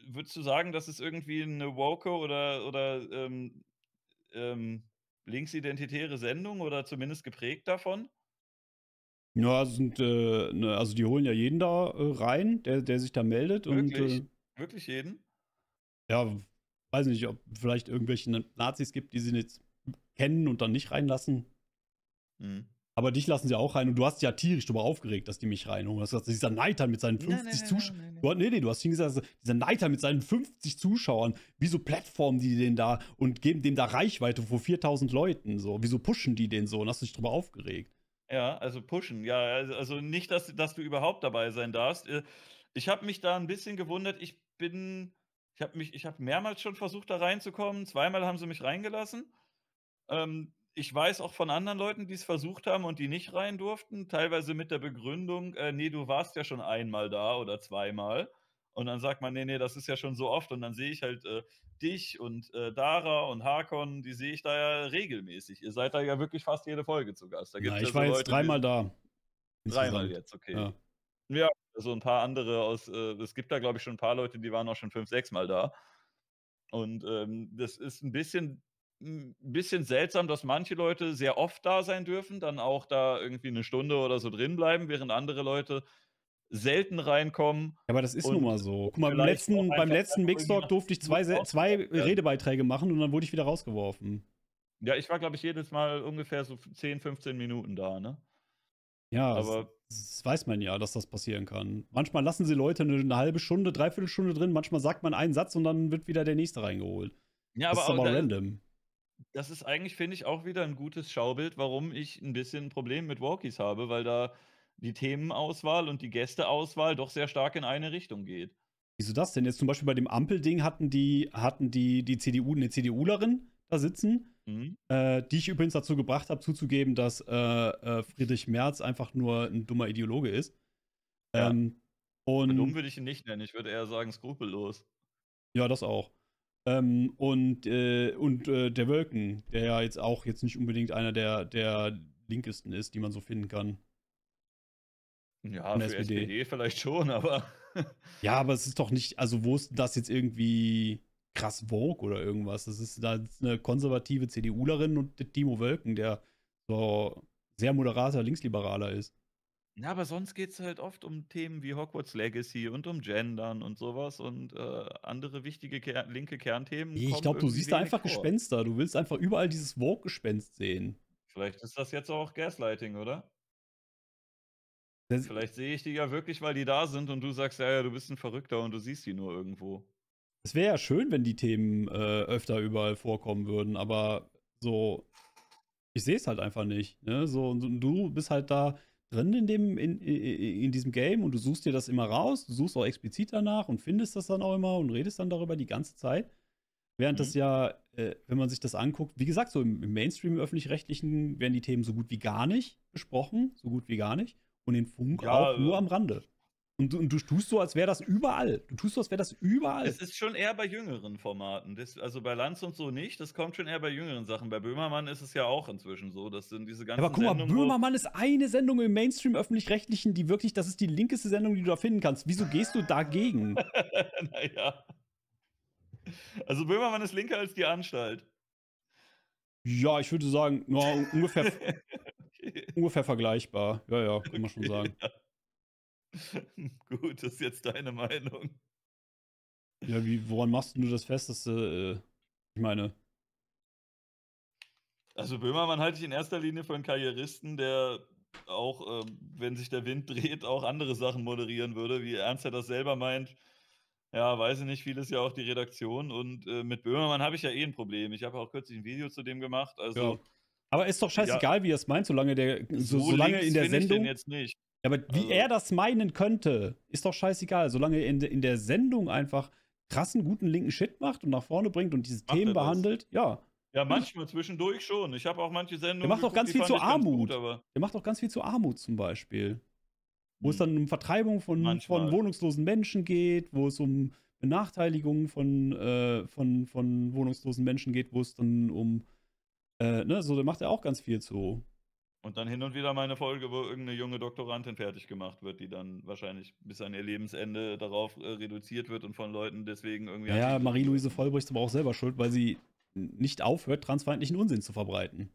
würdest du sagen, das ist irgendwie eine woke oder, oder ähm, ähm, linksidentitäre Sendung oder zumindest geprägt davon? Ja, sind, äh, ne, also die holen ja jeden da äh, rein, der, der sich da meldet. Wirklich? Und, äh, Wirklich jeden? Ja, weiß nicht, ob vielleicht irgendwelche Nazis gibt, die sie jetzt kennen und dann nicht reinlassen. Mhm. Aber dich lassen sie auch rein und du hast ja tierisch darüber aufgeregt, dass die mich reinholen. Das heißt, dieser Neiter mit seinen 50 Zuschauern. Nee, nee, nee, du hast hingesagt, dieser Neiter mit seinen 50 Zuschauern, wieso plattformen die den da und geben dem da Reichweite vor 4000 Leuten? So, wieso pushen die den so und hast dich darüber aufgeregt? Ja, also pushen. Ja, also, also nicht, dass, dass du überhaupt dabei sein darfst. Äh, ich habe mich da ein bisschen gewundert. Ich bin, ich habe mich, ich habe mehrmals schon versucht, da reinzukommen. Zweimal haben sie mich reingelassen. Ähm, ich weiß auch von anderen Leuten, die es versucht haben und die nicht rein durften, teilweise mit der Begründung, äh, nee, du warst ja schon einmal da oder zweimal. Und dann sagt man, nee, nee, das ist ja schon so oft. Und dann sehe ich halt äh, dich und äh, Dara und Hakon, die sehe ich da ja regelmäßig. Ihr seid da ja wirklich fast jede Folge zu Gast. Da ja, ich ja so war jetzt Leute, dreimal da. Dreimal jetzt, okay. Ja. ja so ein paar andere aus, äh, es gibt da glaube ich schon ein paar Leute, die waren auch schon fünf, sechs Mal da. Und ähm, das ist ein bisschen, ein bisschen seltsam, dass manche Leute sehr oft da sein dürfen, dann auch da irgendwie eine Stunde oder so drin bleiben, während andere Leute selten reinkommen. Ja, aber das ist nun mal so. Guck mal, beim letzten, beim letzten Big Talk durfte ich zwei, zwei Redebeiträge machen und dann wurde ich wieder rausgeworfen. Ja, ich war, glaube ich, jedes Mal ungefähr so 10, 15 Minuten da, ne? Ja, aber das, das, weiß man ja, dass das passieren kann. Manchmal lassen sie Leute eine, eine, halbe Stunde, dreiviertel Stunde drin, manchmal sagt man einen Satz und dann wird wieder der nächste reingeholt. Ja, aber, das ist aber da, random. Das ist eigentlich, finde ich, auch wieder ein gutes Schaubild, warum ich ein bisschen ein Problem mit Walkies habe, weil da die Themenauswahl und die Gästeauswahl doch sehr stark in eine Richtung geht. Wieso das denn? Jetzt zum Beispiel bei dem Ampelding hatten die, hatten die, die CDU, eine CDUlerin da sitzen, mhm. äh, die ich übrigens dazu gebracht habe, zuzugeben, dass äh, äh Friedrich Merz einfach nur ein dummer Ideologe ist. Ja. Ähm, und Dumm würde ich ihn nicht nennen, ich würde eher sagen skrupellos. Ja, das auch. Ähm, und äh, und äh, der Wölken, der ja jetzt auch jetzt nicht unbedingt einer der, der linkesten ist, die man so finden kann. Ja, für SPD. SPD vielleicht schon, aber. ja, aber es ist doch nicht, also wo ist das jetzt irgendwie krass Vogue oder irgendwas? Das ist da eine konservative CDUlerin und Timo Wölken, der so sehr moderater Linksliberaler ist. Na, aber sonst geht es halt oft um Themen wie Hogwarts Legacy und um Gendern und sowas und äh, andere wichtige Ker linke Kernthemen. Ich glaube, du siehst da einfach vor. Gespenster. Du willst einfach überall dieses Vogue-Gespenst sehen. Vielleicht ist das jetzt auch Gaslighting, oder? Das Vielleicht sehe ich die ja wirklich, weil die da sind und du sagst, ja, ja, du bist ein Verrückter und du siehst die nur irgendwo. Es wäre ja schön, wenn die Themen äh, öfter überall vorkommen würden, aber so, ich sehe es halt einfach nicht. Ne? So, und du bist halt da drin in, dem, in, in, in diesem Game und du suchst dir das immer raus, du suchst auch explizit danach und findest das dann auch immer und redest dann darüber die ganze Zeit. Während mhm. das ja, äh, wenn man sich das anguckt, wie gesagt, so im, im Mainstream öffentlich-rechtlichen werden die Themen so gut wie gar nicht besprochen, so gut wie gar nicht und den Funk ja, auch also nur am Rande. Und, und, du tust so, als wäre das überall. Du tust so, als wäre das überall. Es ist schon eher bei jüngeren Formaten. Das, also bei Lanz und so nicht. Das kommt schon eher bei jüngeren Sachen. Bei Böhmermann ist es ja auch inzwischen so. Das sind diese ganzen. Aber guck mal, Sendungen, Böhmermann ist eine Sendung im Mainstream-Öffentlich-Rechtlichen, die wirklich, das ist die linkeste Sendung, die du da finden kannst. Wieso gehst du dagegen? naja. Also Böhmermann ist linker als die Anstalt. Ja, ich würde sagen, ja, ungefähr Ungefähr vergleichbar. Ja, ja, kann man schon sagen. Ja. Gut, das ist jetzt deine Meinung. Ja, wie, woran machst du das fest, dass äh, ich meine. Also Böhmermann halte ich in erster Linie für einen Karrieristen, der auch, äh, wenn sich der Wind dreht, auch andere Sachen moderieren würde, wie Ernst er das selber meint. Ja, weiß ich nicht, vieles ja auch die Redaktion. Und äh, mit Böhmermann habe ich ja eh ein Problem. Ich habe auch kürzlich ein Video zu dem gemacht. Also ja. Aber ist doch scheißegal, ja. wie er es meint, solange der so, so solange in der Sendung. Ich jetzt nicht. Ja, aber also. wie er das meinen könnte, ist doch scheißegal, solange er in, in der Sendung einfach krassen guten linken Shit macht und nach vorne bringt und diese macht Themen behandelt, ja. Ja, manchmal zwischendurch schon. Ich habe auch manche Sendungen. Er macht doch ganz viel zu Armut. Er macht doch ganz viel zu Armut zum Beispiel. Wo hm. es dann um Vertreibung von, von wohnungslosen Menschen geht, wo es um Benachteiligung von, äh, von, von wohnungslosen Menschen geht, wo es dann um äh, ne, so, da macht er auch ganz viel zu. Und dann hin und wieder mal eine Folge, wo irgendeine junge Doktorandin fertig gemacht wird, die dann wahrscheinlich bis an ihr Lebensende darauf äh, reduziert wird und von Leuten deswegen irgendwie. Ja, naja, Marie-Louise Vollbricht ist aber auch selber schuld, weil sie nicht aufhört, transfeindlichen Unsinn zu verbreiten.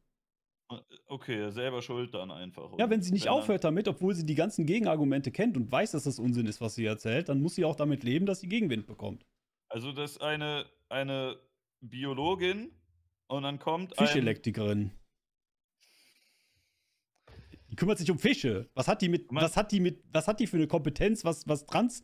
Ah, okay, selber schuld dann einfach. Ja, wenn sie nicht wenn aufhört damit, obwohl sie die ganzen Gegenargumente kennt und weiß, dass das Unsinn ist, was sie erzählt, dann muss sie auch damit leben, dass sie Gegenwind bekommt. Also, dass eine, eine Biologin und dann kommt. Fischelektikerin. Die kümmert sich um Fische. Was hat die mit, man, was hat die mit, was hat die für eine Kompetenz, was, was trans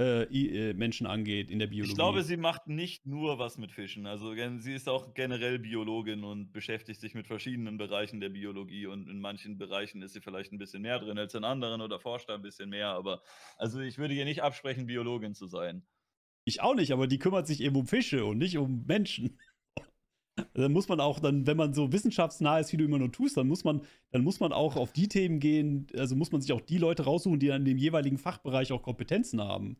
äh, äh, Menschen angeht in der Biologie? Ich glaube, sie macht nicht nur was mit Fischen. Also sie ist auch generell Biologin und beschäftigt sich mit verschiedenen Bereichen der Biologie und in manchen Bereichen ist sie vielleicht ein bisschen mehr drin als in anderen oder forscht da ein bisschen mehr. Aber also ich würde ihr nicht absprechen, Biologin zu sein. Ich auch nicht, aber die kümmert sich eben um Fische und nicht um Menschen dann muss man auch dann, wenn man so wissenschaftsnah ist, wie du immer nur tust, dann muss man, dann muss man auch auf die Themen gehen, also muss man sich auch die Leute raussuchen, die in dem jeweiligen Fachbereich auch Kompetenzen haben.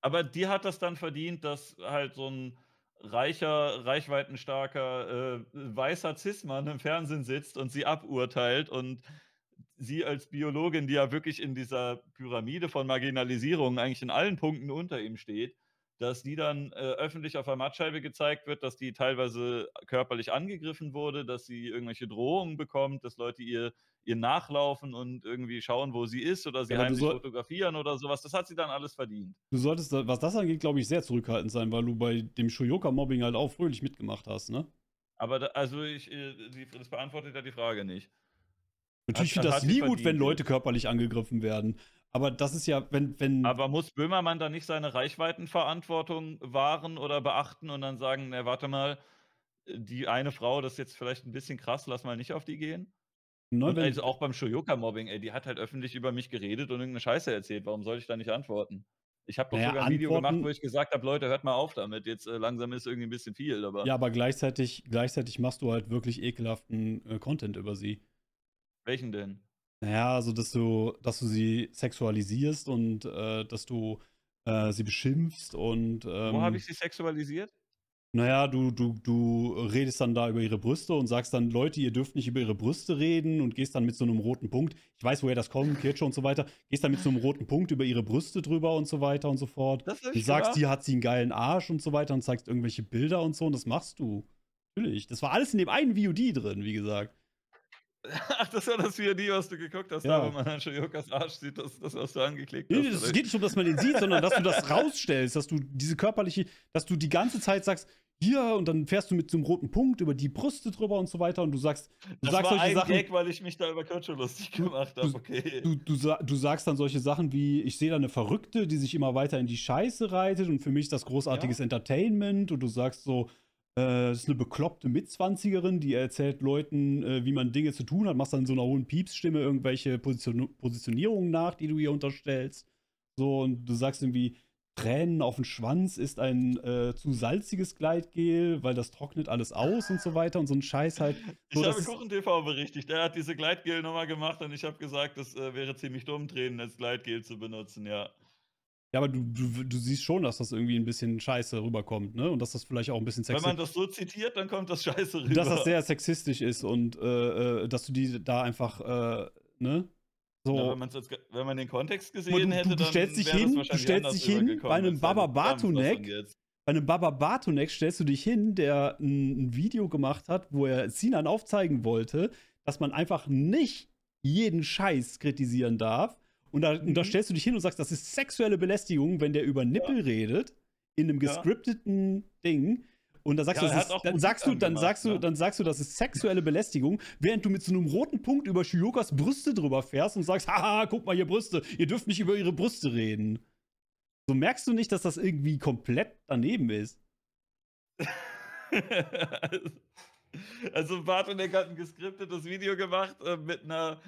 Aber die hat das dann verdient, dass halt so ein reicher, reichweitenstarker, äh, weißer Zismann im Fernsehen sitzt und sie aburteilt und sie als Biologin, die ja wirklich in dieser Pyramide von Marginalisierung eigentlich in allen Punkten unter ihm steht, dass die dann äh, öffentlich auf der Mattscheibe gezeigt wird, dass die teilweise körperlich angegriffen wurde, dass sie irgendwelche Drohungen bekommt, dass Leute ihr, ihr nachlaufen und irgendwie schauen, wo sie ist oder sie ja, heimlich soll... fotografieren oder sowas. Das hat sie dann alles verdient. Du solltest, was das angeht, glaube ich, sehr zurückhaltend sein, weil du bei dem Shoyoka-Mobbing halt auch fröhlich mitgemacht hast, ne? Aber da, also ich, äh, das beantwortet ja die Frage nicht. Natürlich finde ich das nie verdient. gut, wenn Leute körperlich angegriffen werden. Aber das ist ja, wenn, wenn. Aber muss Böhmermann da nicht seine Reichweitenverantwortung wahren oder beachten und dann sagen, na, warte mal, die eine Frau, das ist jetzt vielleicht ein bisschen krass, lass mal nicht auf die gehen? Neu, wenn also auch beim Shoyoka-Mobbing, ey, die hat halt öffentlich über mich geredet und irgendeine Scheiße erzählt. Warum soll ich da nicht antworten? Ich habe doch naja, sogar ein Video gemacht, wo ich gesagt habe, Leute, hört mal auf damit. Jetzt äh, langsam ist irgendwie ein bisschen viel. Aber ja, aber gleichzeitig, gleichzeitig machst du halt wirklich ekelhaften äh, Content über sie. Welchen denn? Naja, also dass du, dass du sie sexualisierst und äh, dass du äh, sie beschimpfst und. Ähm, Wo habe ähm ich sie sexualisiert? Naja, du, du, du redest dann da über ihre Brüste und sagst dann, Leute, ihr dürft nicht über ihre Brüste reden und gehst dann mit so einem roten Punkt, ich weiß, woher das kommt, Kirche und so weiter, gehst dann mit so einem roten Punkt über ihre Brüste drüber und so weiter und so fort. Das du sagst, hier hat sie einen geilen Arsch und so weiter und zeigst irgendwelche Bilder und so und das machst du. Natürlich. Das war alles in dem einen VOD drin, wie gesagt. Ach, das war das Video, was du geguckt hast, ja. da wo man an Shoyokas Arsch sieht, das, das was du angeklickt nee, hast. Nee, es geht nicht um, dass man den sieht, sondern dass du das rausstellst, dass du diese körperliche, dass du die ganze Zeit sagst, hier und dann fährst du mit so einem roten Punkt über die Brüste drüber und so weiter und du sagst, du das sagst war solche ein Sachen. Gag, weil ich mich da über Kocho lustig gemacht habe, okay. Du, du, du, du, sagst dann solche Sachen wie, ich sehe da eine Verrückte, die sich immer weiter in die Scheiße reitet und für mich das großartiges ja. Entertainment und du sagst so, äh, das ist eine bekloppte Mitzwanzigerin, die erzählt Leuten, äh, wie man Dinge zu tun hat, machst dann so einer hohen Piepsstimme irgendwelche Position Positionierungen nach, die du ihr unterstellst. So, und du sagst irgendwie, Tränen auf dem Schwanz ist ein äh, zu salziges Gleitgel, weil das trocknet alles aus und so weiter und so ein Scheiß halt. So, ich habe Kochen TV berichtigt, er hat diese gleitgel nochmal gemacht und ich habe gesagt, das äh, wäre ziemlich dumm, Tränen als Gleitgel zu benutzen, ja. Ja, aber du, du, du siehst schon, dass das irgendwie ein bisschen scheiße rüberkommt, ne? Und dass das vielleicht auch ein bisschen sexistisch ist. Wenn man das so zitiert, dann kommt das scheiße rüber. Dass das sehr sexistisch ist und äh, äh, dass du die da einfach, äh, ne? So. Ja, wenn, jetzt, wenn, man den Kontext gesehen du, hätte, du, du stellst dann dich hin, du stellst dich hin bei einem Baba Bartunek. Bei einem Baba Bartunek stellst du dich hin, der ein, ein Video gemacht hat, wo er Sinan aufzeigen wollte, dass man einfach nicht jeden Scheiß kritisieren darf und da, mhm. und da, stellst du dich hin und sagst, das ist sexuelle Belästigung, wenn der über Nippel ja. redet, in einem gescripteten Ding. Und da sagst ja, du, ist, dann sagst du, dann gemacht, sagst du, ja. Ne? dann sagst du, das ist sexuelle Belästigung, während du mit so einem roten Punkt über Shiyokas Brüste drüber fährst und sagst, haha, guck mal hier Brüste, ihr dürft nicht über ihre Brüste reden. So merkst du nicht, dass das irgendwie komplett daneben ist. also Bart und Eck hat ein gescriptetes Video gemacht äh, mit einer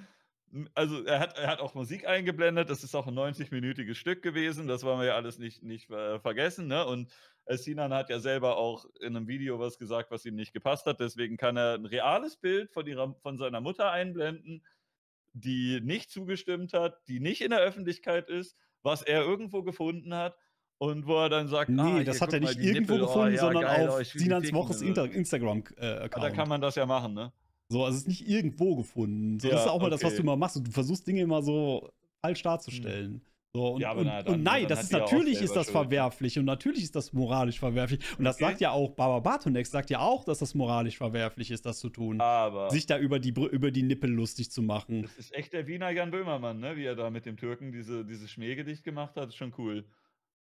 also er hat, er hat auch Musik eingeblendet, das ist auch ein 90-minütiges Stück gewesen, das wollen wir ja alles nicht, nicht äh, vergessen. Ne? Und äh, Sinan hat ja selber auch in einem Video was gesagt, was ihm nicht gepasst hat, deswegen kann er ein reales Bild von, ihrer, von seiner Mutter einblenden, die nicht zugestimmt hat, die nicht in der Öffentlichkeit ist, was er irgendwo gefunden hat. Und wo er dann sagt, nee, ah, das hat er nicht irgendwo Nippel, oh, gefunden, oh, ja, sondern geil, oh, auf Sinans Woches Instagram-Account. Äh, ah, da kann man das ja machen, ne? So, also es ist nicht irgendwo gefunden. So, ja, das ist auch mal okay. das, was du immer machst. Du versuchst Dinge immer so falsch darzustellen. Mhm. So, und, ja, und, dann, und, nein, das ist natürlich ist das schuld. verwerflich und natürlich ist das moralisch verwerflich. Und okay. das sagt ja auch, Baba Bartonex sagt ja auch, dass das moralisch verwerflich ist, das zu tun. Aber sich da über die, über die Nippel lustig zu machen. Das ist echt der Wiener Jan Böhmermann, ne? wie er da mit dem Türken diese, dieses Schmähgedicht gemacht hat, ist schon cool.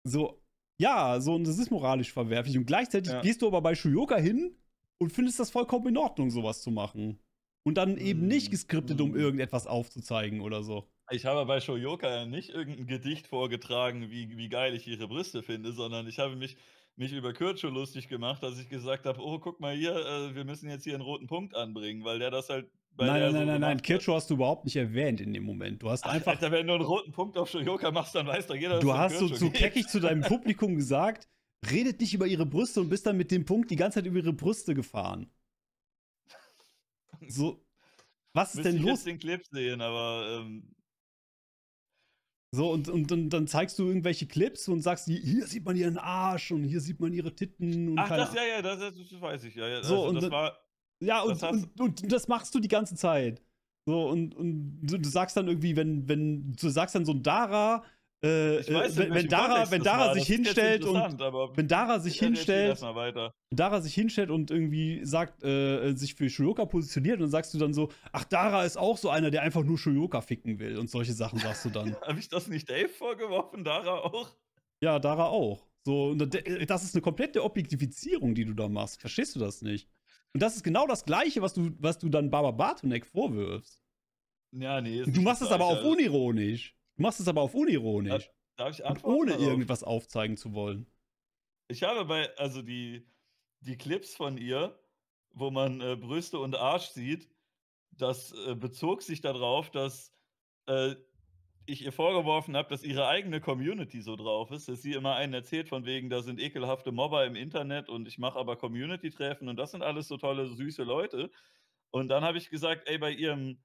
So, ja, so, und das ist moralisch verwerflich. Und gleichzeitig ja. gehst du aber bei Shuyoka hin und findest das vollkommen in Ordnung, sowas zu machen. Und dann eben mm, nicht geskriptet, um mm. irgendetwas aufzuzeigen oder so. Ich habe bei Shoyoka ja nicht irgendein Gedicht vorgetragen, wie, wie geil ich ihre Brüste finde, sondern ich habe mich, mich über Kürtsche lustig gemacht, dass ich gesagt habe, oh, guck mal hier, äh, wir müssen jetzt hier einen roten Punkt anbringen, weil der das halt Bei Nein, nein, so nein, nein, nein, Kircho hast du überhaupt nicht erwähnt in dem Moment. Du hast einfach. Alter, wenn du einen roten Punkt auf Shoyoka machst, dann weiß doch jeder, Du hast so, so keckig zu deinem Publikum gesagt, redet nicht über ihre Brüste und bist dann mit dem Punkt die ganze Zeit über ihre Brüste gefahren. So, was ist Müsste denn ich los? Ich den Clip sehen, aber. Ähm so, und, und, und, dann zeigst du irgendwelche Clips und sagst, hier sieht man ihren Arsch und hier sieht man ihre Titten und Ach, das, ja, ja, das, das, weiß ich, ja. ja so, also, und das war, ja, und, das und, und, das machst du die ganze Zeit. So, und, und du, du sagst dann irgendwie, wenn, wenn, du sagst dann so ein Dara, äh, weiß, äh, wenn, wenn, Dara, wenn, Dara sich hinstellt und wenn Dara sich hinstellt, Dara sich hinstellt und irgendwie sagt, äh, äh sich für Shuyoka positioniert, dann sagst du dann so, ach Dara ist auch so einer, der einfach nur Shuyoka ficken will und solche Sachen sagst du dann. Habe ich das nicht Dave vorgeworfen, Dara auch? Ja, Dara auch. So, das ist eine komplette Objektifizierung, die du da machst. Verstehst du das nicht? Und das ist genau das Gleiche, was du, was du dann Baba Bartonek vorwirfst. Ja, nee. Du machst es aber auch unironisch. Du machst es aber auf unironisch. Darf, ich antworten? Ohne also, irgendwas aufzeigen zu wollen. Ich habe bei, also die, die Clips von ihr, wo man äh, Brüste und Arsch sieht, das äh, bezog sich darauf, dass äh, ich ihr vorgeworfen habe, dass ihre eigene Community so drauf ist, dass sie immer einen erzählt von wegen, da sind ekelhafte Mobber im Internet und ich mache aber Community-Treffen und das sind alles so tolle, süße Leute. Und dann habe ich gesagt, ey, bei ihrem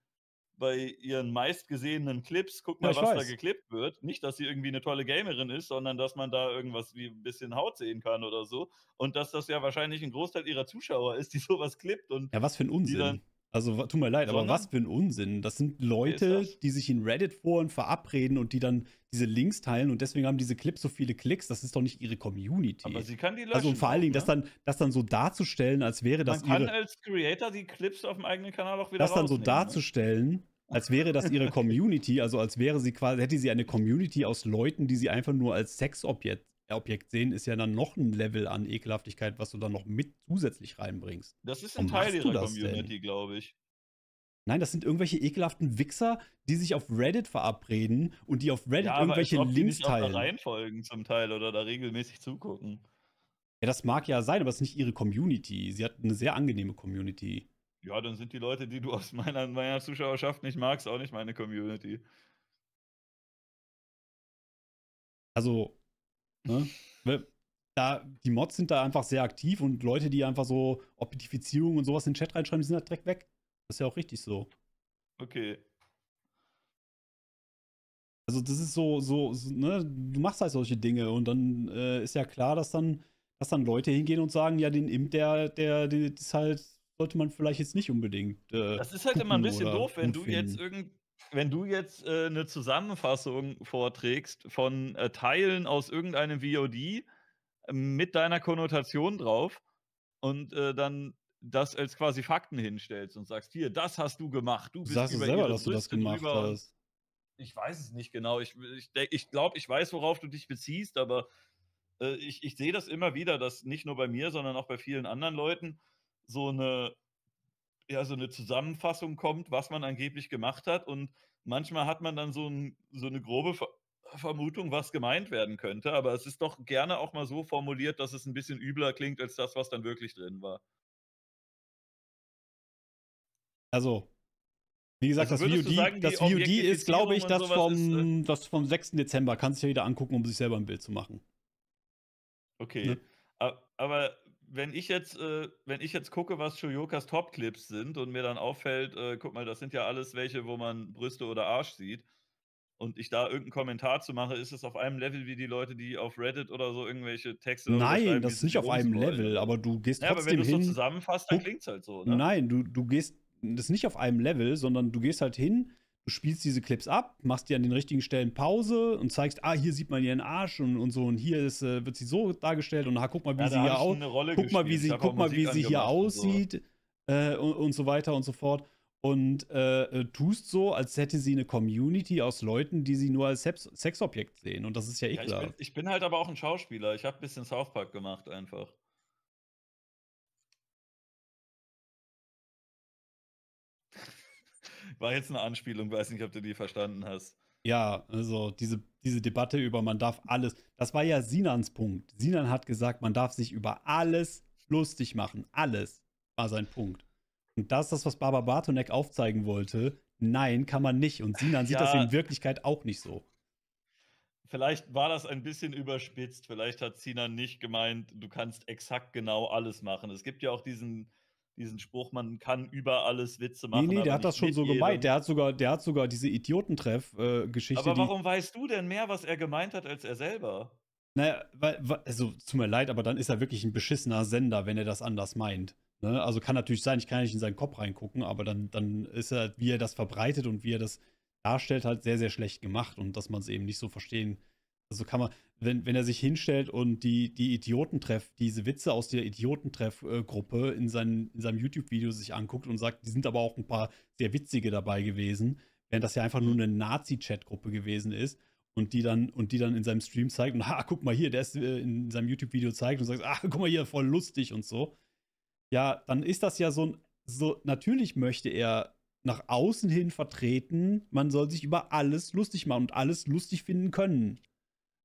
bei ihren meistgesehenen Clips, guck mal, ja, was weiß. da geklippt wird. Nicht, dass sie irgendwie eine tolle Gamerin ist, sondern dass man da irgendwas wie ein bisschen Haut sehen kann oder so. Und dass das ja wahrscheinlich ein Großteil ihrer Zuschauer ist, die sowas klippt. Und ja, was für ein Unsinn. Also tut mir leid, Sondern? aber was für ein Unsinn. Das sind Leute, das? die sich in Reddit-Foren verabreden und die dann diese Links teilen und deswegen haben diese Clips so viele Klicks. Das ist doch nicht ihre Community. Aber sie kann die löschen. Also und vor allen Dingen, ne? das, dann, das dann so darzustellen, als wäre das Man ihre... Man kann als Creator die Clips auf dem eigenen Kanal auch wieder Das dann so ne? darzustellen, ne? als wäre das ihre Community, also als wäre sie quasi, hätte sie eine Community aus Leuten, die sie einfach nur als Sexobjekt äh, Objekt sehen, ist ja dann noch ein Level an Ekelhaftigkeit, was du dann noch mit zusätzlich reinbringst. Das ist ein Warum Teil ihrer Community, glaube ich. Nein, das sind irgendwelche ekelhaften Wichser, die sich auf Reddit verabreden und die auf Reddit ja, irgendwelche aber Links die nicht teilen. Auch da reinfolgen zum Teil oder da regelmäßig zugucken. Ja, das mag ja sein, aber es ist nicht ihre Community. Sie hat eine sehr angenehme Community. Ja, dann sind die Leute, die du aus meiner, meiner Zuschauerschaft nicht magst, auch nicht meine Community. Also, ne? da, die Mods sind da einfach sehr aktiv und Leute, die einfach so Objektifizierung und sowas in den Chat reinschreiben, die sind halt direkt weg. Das ist ja auch richtig so. Okay. Also das ist so, so, so ne, du machst halt solche Dinge und dann äh, ist ja klar, dass dann, dass dann Leute hingehen und sagen, ja, den Imp, der, der, der ist halt sollte man vielleicht jetzt nicht unbedingt. Äh, das ist halt immer ein bisschen doof, wenn du jetzt irgend, wenn du jetzt äh, eine Zusammenfassung vorträgst von äh, Teilen aus irgendeinem VOD ähm, mit deiner Konnotation drauf und äh, dann das als quasi Fakten hinstellst und sagst, hier, das hast du gemacht, du bist Sagst über selber, dass du das gemacht drüber. hast. Ich weiß es nicht genau. Ich, ich, ich glaube, ich weiß, worauf du dich beziehst, aber äh, ich, ich sehe das immer wieder, dass nicht nur bei mir, sondern auch bei vielen anderen Leuten, so eine, ja, so eine Zusammenfassung kommt, was man angeblich gemacht hat. Und manchmal hat man dann so, ein, so eine grobe Vermutung, was gemeint werden könnte. Aber es ist doch gerne auch mal so formuliert, dass es ein bisschen übler klingt als das, was dann wirklich drin war. Also, wie gesagt, also das VOD, sagen, das VOD ist, glaube ich, das vom, ist, äh... das vom 6. Dezember. Kann sich ja wieder angucken, um sich selber ein Bild zu machen. Okay. Ne? Aber wenn ich jetzt, äh, wenn ich jetzt gucke, was Shoyokas Top-Clips sind und mir dann auffällt, äh, guck mal, das sind ja alles welche, wo man Brüste oder Arsch sieht, und ich da irgendeinen Kommentar zu mache, ist es auf einem Level wie die Leute, die auf Reddit oder so irgendwelche Texte Nein, das ist nicht auf einem Level, aber du gehst ja, trotzdem hin. aber wenn du es so zusammenfasst, dann klingt es halt so, ne? Nein, du, du gehst das ist nicht auf einem Level, sondern du gehst halt hin, du spielst diese Clips ab, machst dir an den richtigen Stellen Pause und zeigst, ah, hier sieht man ihren Arsch und, und so und hier ist, äh, wird sie so dargestellt und ah, guck mal, wie ja, sie hier aussieht. Guck mal, wie sie, guck mal, wie sie hier aussieht so. Äh, und, und, so weiter und so fort. Und äh, äh, tust so, als hätte sie eine Community aus Leuten, die sie nur als Sex Sexobjekt sehen. Und das ist ja ekelhaft. ich, bin, ich bin halt aber auch ein Schauspieler. Ich habe ein bisschen South Park gemacht einfach. War jetzt eine Anspielung, weiß nicht, ob du die verstanden hast. Ja, also diese, diese Debatte über man darf alles, das war ja Sinans Punkt. Sinan hat gesagt, man darf sich über alles lustig machen. Alles war sein Punkt. Und das ist das, was Barbara Bartonek aufzeigen wollte. Nein, kann man nicht. Und Sinan sieht ja, das in Wirklichkeit auch nicht so. Vielleicht war das ein bisschen überspitzt. Vielleicht hat Sinan nicht gemeint, du kannst exakt genau alles machen. Es gibt ja auch diesen diesen Spruch, man kann über alles Witze machen. Nee, nee, der hat das schon so gemeint. Der hat sogar, der hat sogar diese Idiotentreff-Geschichte. Äh, aber warum weißt du denn mehr, was er gemeint hat, als er selber? Naja, weil, also tut mir leid, aber dann ist er wirklich ein beschissener Sender, wenn er das anders meint. Ne? Also kann natürlich sein, ich kann ja nicht in seinen Kopf reingucken, aber dann, dann ist er, wie er das verbreitet und wie er das darstellt, halt sehr, sehr schlecht gemacht und dass man es eben nicht so verstehen kann also kann man, wenn, wenn er sich hinstellt und die, die Idiotentreff, diese Witze aus der Idiotentreff-Gruppe in, seinen, in seinem YouTube-Video sich anguckt und sagt, die sind aber auch ein paar sehr witzige dabei gewesen, während das ja einfach nur eine mhm. Nazi-Chat-Gruppe gewesen ist und die dann und die dann in seinem Stream zeigt und ha, ah, guck mal hier, der ist äh, in seinem YouTube-Video zeigt und sagt, ah, guck mal hier, voll lustig und so. Ja, dann ist das ja so ein, so, natürlich möchte er nach außen hin vertreten, man soll sich über alles lustig machen und alles lustig finden können.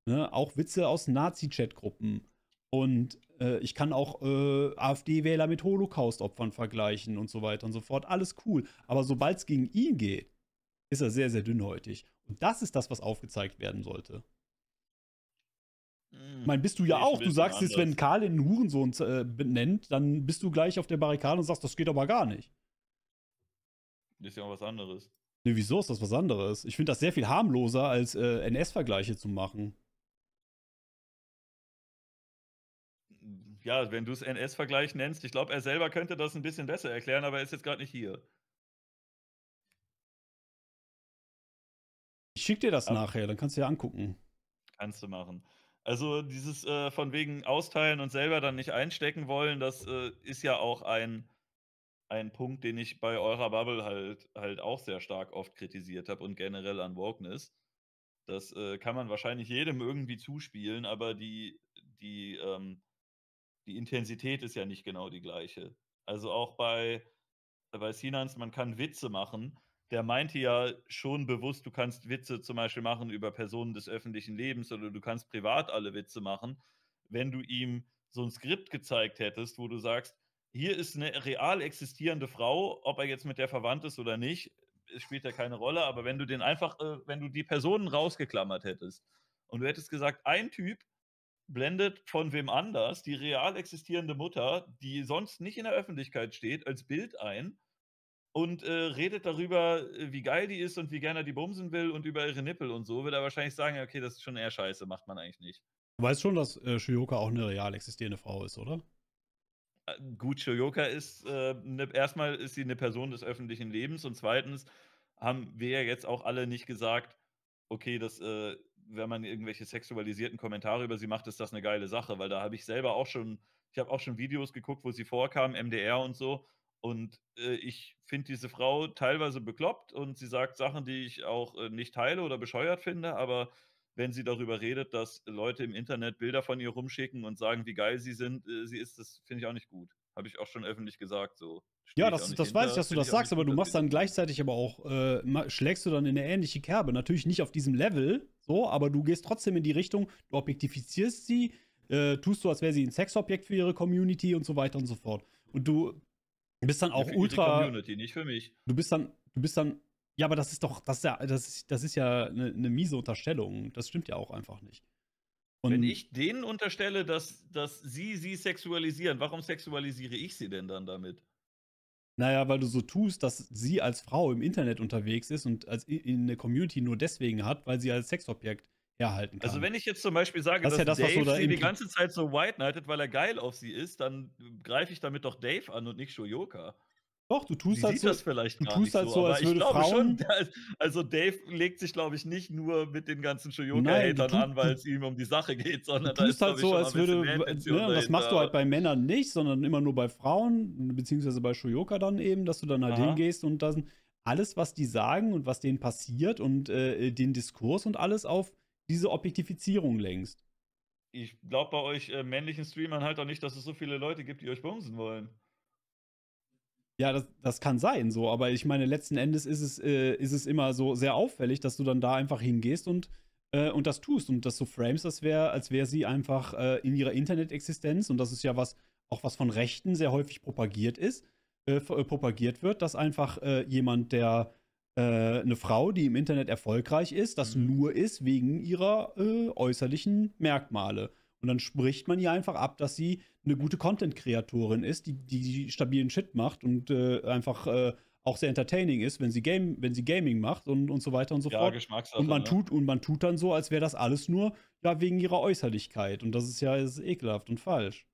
Ne? Auch Witze aus Nazi-Chat-Gruppen. Und äh, ich kann auch äh, AfD-Wähler mit Holocaust-Opfern vergleichen und so weiter und so fort. Alles cool. Aber sobald es gegen ihn geht, ist er sehr, sehr dünnhäutig. Und das ist das, was aufgezeigt werden sollte. Hm. Ich meine, bist du ja nee, auch. Du sagst jetzt, wenn Karl den Hurensohn äh, benennt, dann bist du gleich auf der Barrikade und sagst, das geht aber gar nicht. ist ja auch was anderes. Nee, wieso ist das was anderes? Ich finde das sehr viel harmloser, als äh, NS-Vergleiche zu machen. ja, wenn du es NS-Vergleich nennst, ich glaube, er selber könnte das ein bisschen besser erklären, aber er ist jetzt gerade nicht hier. Ich schicke dir das aber nachher, dann kannst du ja angucken. Kannst du machen. Also dieses äh, von wegen austeilen und selber dann nicht einstecken wollen, das äh, ist ja auch ein, ein Punkt, den ich bei eurer Bubble halt, halt auch sehr stark oft kritisiert habe und generell an Wokeness. Das äh, kann man wahrscheinlich jedem irgendwie zuspielen, aber die, die ähm, die Intensität ist ja nicht genau die gleiche. Also auch bei, bei Sinans, man kann Witze machen. Der meinte ja schon bewusst, du kannst Witze zum Beispiel machen über Personen des öffentlichen Lebens oder du kannst privat alle Witze machen. Wenn du ihm so ein Skript gezeigt hättest, wo du sagst, hier ist eine real existierende Frau, ob er jetzt mit der verwandt ist oder nicht, spielt ja keine Rolle, aber wenn du den einfach, äh, wenn du die Personen rausgeklammert hättest und du hättest gesagt, ein Typ blendet von wem anders die real existierende Mutter, die sonst nicht in der Öffentlichkeit steht, als Bild ein und äh, redet darüber, äh, wie geil die ist und wie gerne die bumsen will und über ihre Nippel und so, wird er wahrscheinlich sagen, okay, das ist schon eher scheiße, macht man eigentlich nicht. Du weißt schon, dass äh, Shioka auch eine real existierende Frau ist, oder? Äh, gut, Shuyoka ist äh, ne, erstmal ist sie eine Person des öffentlichen Lebens und zweitens haben wir ja jetzt auch alle nicht gesagt, okay, das äh, wenn man irgendwelche sexualisierten Kommentare über sie macht, ist das eine geile Sache, weil da habe ich selber auch schon, ich habe auch schon Videos geguckt, wo sie vorkam, MDR und so. Und äh, ich finde diese Frau teilweise bekloppt und sie sagt Sachen, die ich auch äh, nicht teile oder bescheuert finde, aber wenn sie darüber redet, dass Leute im Internet Bilder von ihr rumschicken und sagen, wie geil sie sind, äh, sie ist, das finde ich auch nicht gut. Habe ich auch schon öffentlich gesagt. So. Ja, das, das weiß ich, dass du das sagst, aber du machst dann gleichzeitig aber auch, äh, schlägst du dann in eine ähnliche Kerbe. Natürlich nicht auf diesem Level, so, aber du gehst trotzdem in die Richtung, du objektifizierst sie, äh, tust du, als wäre sie ein Sexobjekt für ihre Community und so weiter und so fort. Und du bist dann auch ja, für ultra. Die Community, nicht für mich. Du bist dann, du bist dann. Ja, aber das ist doch, das ist ja, das ist, das ist ja eine, eine miese Unterstellung. Das stimmt ja auch einfach nicht. Und Wenn ich denen unterstelle, dass, dass sie sie sexualisieren, warum sexualisiere ich sie denn dann damit? Naja, weil du so tust, dass sie als Frau im Internet unterwegs ist und als in der Community nur deswegen hat, weil sie als Sexobjekt herhalten also kann. Also wenn ich jetzt zum Beispiel sage, das dass ja das, Dave da sie die ganze Zeit so white knightet, weil er geil auf sie ist, dann greife ich damit doch Dave an und nicht Shoyoka. Doch, du tust Sie halt sieht so, das vielleicht du tust halt so, als würde Frauen schon, also Dave legt sich glaube ich nicht nur mit den ganzen Shoyoka-Hatern an, weil es ihm um die Sache geht, sondern du tust ist, halt so, als würde ne, das machst du halt bei Männern nicht, sondern immer nur bei Frauen beziehungsweise bei Shoyoka dann eben, dass du dann halt Aha. hingehst und dann alles, was die sagen und was denen passiert und äh, äh den Diskurs und alles auf diese Objektifizierung lenkst. Ich glaube bei euch äh, männlichen Streamern halt auch nicht, dass es so viele Leute gibt, die euch bumsen wollen. Ja, das, das kann sein so, aber ich meine, letzten Endes ist es, äh, ist es immer so sehr auffällig, dass du dann da einfach hingehst und, äh, und das tust und das so frames, das wär, als wäre sie einfach äh, in ihrer Internet-Existenz und das ist ja was, auch was von Rechten sehr häufig propagiert ist, äh, äh, propagiert wird, dass einfach äh, jemand, der eine Frau, die im Internet erfolgreich ist, das mhm. nur ist wegen ihrer äußerlichen Merkmale. Und dann spricht man ihr einfach ab, dass sie eine gute Content-Kreatorin ist, die, die stabilen Shit macht und äh, einfach äh, auch sehr entertaining ist, wenn sie, Game, wenn sie Gaming macht und, und so weiter und so ja, fort. Geschmackssache, und man ne? tut und man tut dann so, als wäre das alles nur ja wegen ihrer Äußerlichkeit und das ist ja ist ekelhaft und falsch.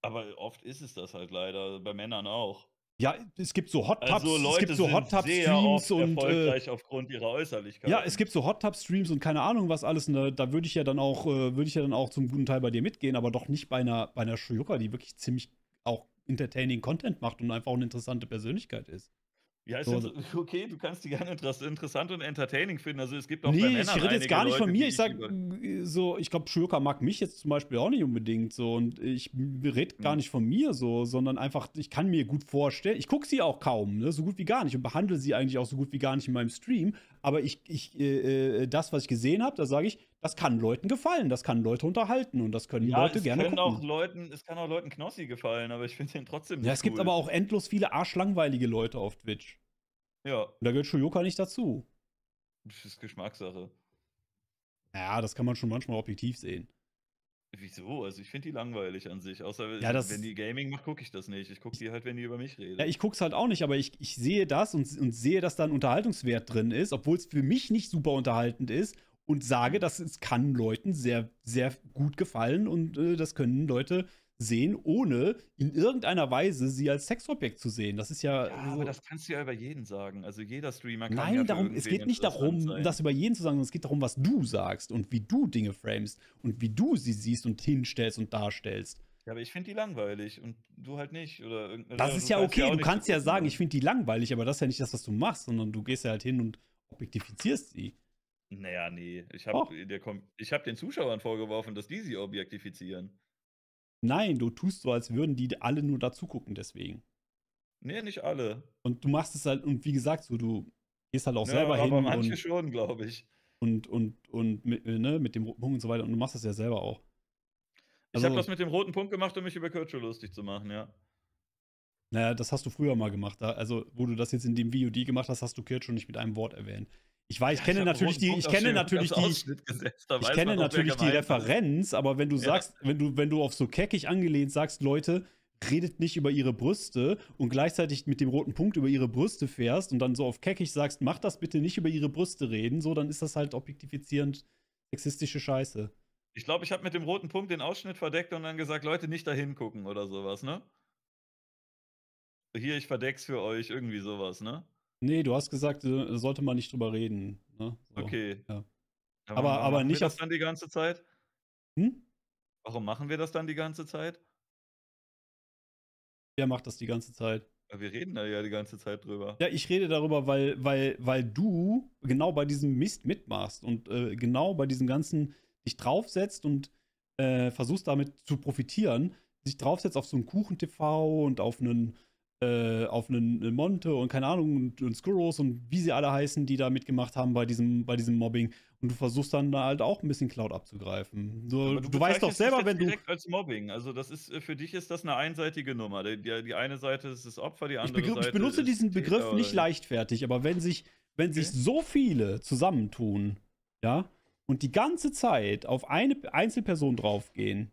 Aber oft ist es das halt leider bei Männern auch. Ja, es gibt so Hot also Tubs, also Leute es gibt so Hot Tub Streams und äh, erfolgreich äh, aufgrund ihrer Äußerlichkeit. Ja, es gibt so Hot Tub Streams und keine Ahnung was alles. Und ne, da, würde ich ja dann auch, äh, würde ich ja dann auch zum guten Teil bei dir mitgehen, aber doch nicht bei einer bei einer Shoyuka, die wirklich ziemlich auch entertaining Content macht und einfach auch eine interessante Persönlichkeit ist. Ja, ist so, okay, du kannst die gerne interessant und entertaining finden. Also es gibt auch Nee, ich rede jetzt gar nicht Leute, von mir. Ich sage äh, so, ich glaube, Schürker mag mich jetzt zum Beispiel auch nicht unbedingt so. Und ich rede gar mhm. nicht von mir so, sondern einfach, ich kann mir gut vorstellen, ich gucke sie auch kaum, ne, so gut wie gar nicht und behandle sie eigentlich auch so gut wie gar nicht in meinem Stream. Aber ich, ich äh, äh das, was ich gesehen habe, da sage ich, das kann Leuten gefallen, das kann Leute unterhalten und das können ja, Leute es gerne können gucken. Auch Leuten, es kann auch Leuten Knossi gefallen, aber ich finde den trotzdem nicht Ja, es cool. gibt aber auch endlos viele arschlangweilige Leute auf Twitch. Ja. Und da gehört Shuyoka nicht dazu. Das ist Geschmackssache. Ja, das kann man schon manchmal objektiv sehen. Wieso? Also ich finde die langweilig an sich. Außer ja, wenn die Gaming macht, gucke ich das nicht. Ich gucke die halt, wenn die über mich reden. Ja, ich gucke es halt auch nicht, aber ich, ich sehe das und, und sehe, dass da ein Unterhaltungswert drin ist, obwohl es für mich nicht super unterhaltend ist und sage, das es kann Leuten sehr, sehr gut gefallen und äh, das können Leute sehen, ohne in irgendeiner Weise sie als Sexobjekt zu sehen. Das ist ja. ja so aber das kannst du ja über jeden sagen. Also jeder Streamer kann. Nein, ja darum, es geht nicht darum, sein. das über jeden zu sagen, sondern es geht darum, was du sagst und wie du Dinge framest und wie du sie siehst und hinstellst und darstellst. Ja, aber ich finde die langweilig und du halt nicht. Oder das ist ja okay, ja du kannst ja sagen, ich finde die langweilig, aber das ist ja nicht das, was du machst, sondern du gehst ja halt hin und objektifizierst sie. Naja, nee. Ich habe oh. hab den Zuschauern vorgeworfen, dass die sie objektifizieren. Nein, du tust so, als würden die alle nur dazugucken, deswegen. Nee, nicht alle. Und du machst es halt, und wie gesagt, so, du gehst halt auch ja, ne, selber aber hin. Aber manche und, schon, glaube ich. Und, und, und mit, äh, ne, mit dem roten Punkt und so weiter. Und du machst das ja selber auch. Also, ich habe also das mit dem roten Punkt gemacht, um mich über Kürtsche lustig zu machen, ja. Naja, das hast du früher mal gemacht. Also, wo du das jetzt in dem Video gemacht hast, hast du Kirchhoff nicht mit einem Wort erwähnt. Ich weiß, ich kenne ja, natürlich die, ich kenne natürlich die, ich kenne natürlich die Referenz, aber wenn du ja. sagst, wenn du, wenn du auf so keckig angelehnt sagst, Leute, redet nicht über ihre Brüste und gleichzeitig mit dem roten Punkt über ihre Brüste fährst und dann so auf keckig sagst, macht das bitte nicht über ihre Brüste reden, so, dann ist das halt objektifizierend sexistische Scheiße. Ich glaube, ich habe mit dem roten Punkt den Ausschnitt verdeckt und dann gesagt, Leute, nicht dahin gucken oder sowas, ne? Hier, ich verdeck's für euch, irgendwie sowas, ne? Nee, du hast gesagt, sollte man nicht drüber reden. Ne? So, okay. Ja. Aber, aber, aber nicht. Wir das dann die ganze Zeit? Hm? Warum machen wir das dann die ganze Zeit? Wer macht das die ganze Zeit? Wir reden da ja die ganze Zeit drüber. Ja, ich rede darüber, weil, weil, weil du genau bei diesem Mist mitmachst und äh, genau bei diesem ganzen dich draufsetzt und äh, versuchst damit zu profitieren, dich draufsetzt auf so einen Kuchen-TV und auf einen äh, auf einen Monte und keine Ahnung und, und Skuros und wie sie alle heißen, die da mitgemacht haben bei diesem, bei diesem Mobbing. Und du versuchst dann da halt auch ein bisschen Cloud abzugreifen. So, du, du weißt doch selber, wenn du. direkt als Mobbing. Also, das ist, äh, für dich ist das eine einseitige Nummer. Die, die, die eine Seite ist das Opfer, die andere ich Seite. Ich benutze ist diesen Begriff äh, nicht leichtfertig, aber wenn sich, wenn okay. sich so viele zusammentun, ja, und die ganze Zeit auf eine Einzelperson draufgehen,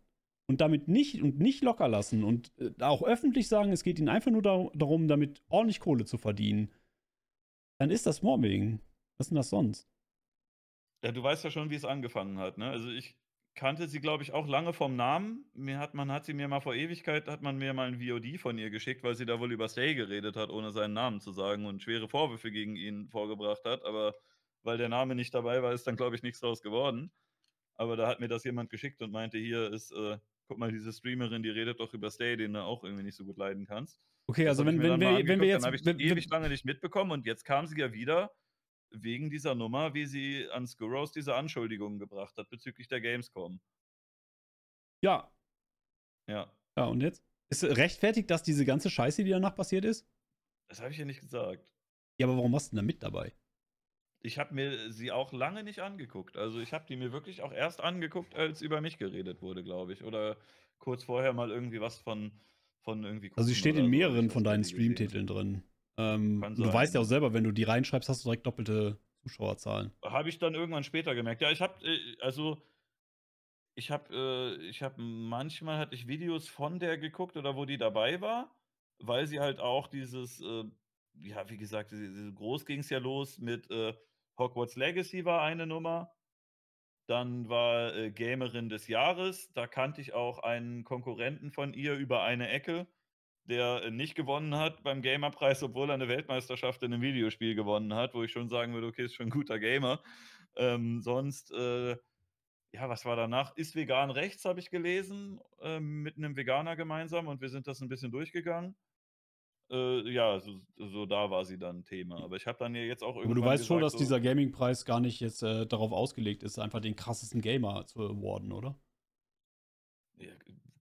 und damit nicht und nicht locker lassen und äh, auch öffentlich sagen, es geht ihnen einfach nur darum, damit ordentlich Kohle zu verdienen, dann ist das Mobbing. Was ist denn das sonst? Ja, du weißt ja schon, wie es angefangen hat, ne? Also ich kannte sie, glaube ich, auch lange vom Namen. Mir hat man hat sie mir mal vor Ewigkeit, hat man mir mal ein VOD von ihr geschickt, weil sie da wohl über Stay geredet hat, ohne seinen Namen zu sagen und schwere Vorwürfe gegen ihn vorgebracht hat, aber weil der Name nicht dabei war, ist dann, glaube ich, nichts draus geworden. Aber da hat mir das jemand geschickt und meinte, hier ist äh, guck mal, diese Streamerin, die redet doch über Stay, den du auch irgendwie nicht so gut leiden kannst. Okay, also wenn, eh, wenn, wir, wenn wir jetzt. Dann habe ich wenn, ewig lange nicht mitbekommen und jetzt kam sie ja wieder wegen dieser Nummer, wie sie an Skurrows diese Anschuldigungen gebracht hat bezüglich der Gamescom. Ja. Ja. Ja, und jetzt? Ist rechtfertigt, dass diese ganze Scheiße, die danach passiert ist? Das habe ich ja nicht gesagt. Ja, aber warum warst du denn da mit dabei? ich habe mir sie auch lange nicht angeguckt. Also ich habe die mir wirklich auch erst angeguckt, als über mich geredet wurde, glaube ich. Oder kurz vorher mal irgendwie was von, von irgendwie. also sie steht in mehreren von deinen Streamtiteln drin. Ähm, du sein. weißt ja auch selber, wenn du die reinschreibst, hast du direkt doppelte Zuschauerzahlen. Habe ich dann irgendwann später gemerkt. Ja, ich habe, äh, also ich habe, äh, ich habe manchmal hatte ich Videos von der geguckt oder wo die dabei war, weil sie halt auch dieses, äh, ja, wie gesagt, groß ging es ja los mit äh, Hogwarts Legacy war eine Nummer. Dann war äh, Gamerin des Jahres. Da kannte ich auch einen Konkurrenten von ihr über eine Ecke, der äh, nicht gewonnen hat beim Gamerpreis, obwohl er eine Weltmeisterschaft in einem Videospiel gewonnen hat, wo ich schon sagen würde, okay, ist schon ein guter Gamer. Ähm, sonst, äh, ja, was war danach? Ist vegan rechts, habe ich gelesen, ähm, mit einem Veganer gemeinsam und wir sind das ein bisschen durchgegangen äh, ja, so, so, da war sie dann Thema. Aber ich habe dann ja jetzt auch irgendwie. Aber du weißt gesagt, schon, dass so, dieser Gaming-Preis gar nicht jetzt äh, darauf ausgelegt ist, einfach den krassesten Gamer zu awarden, oder? Ja,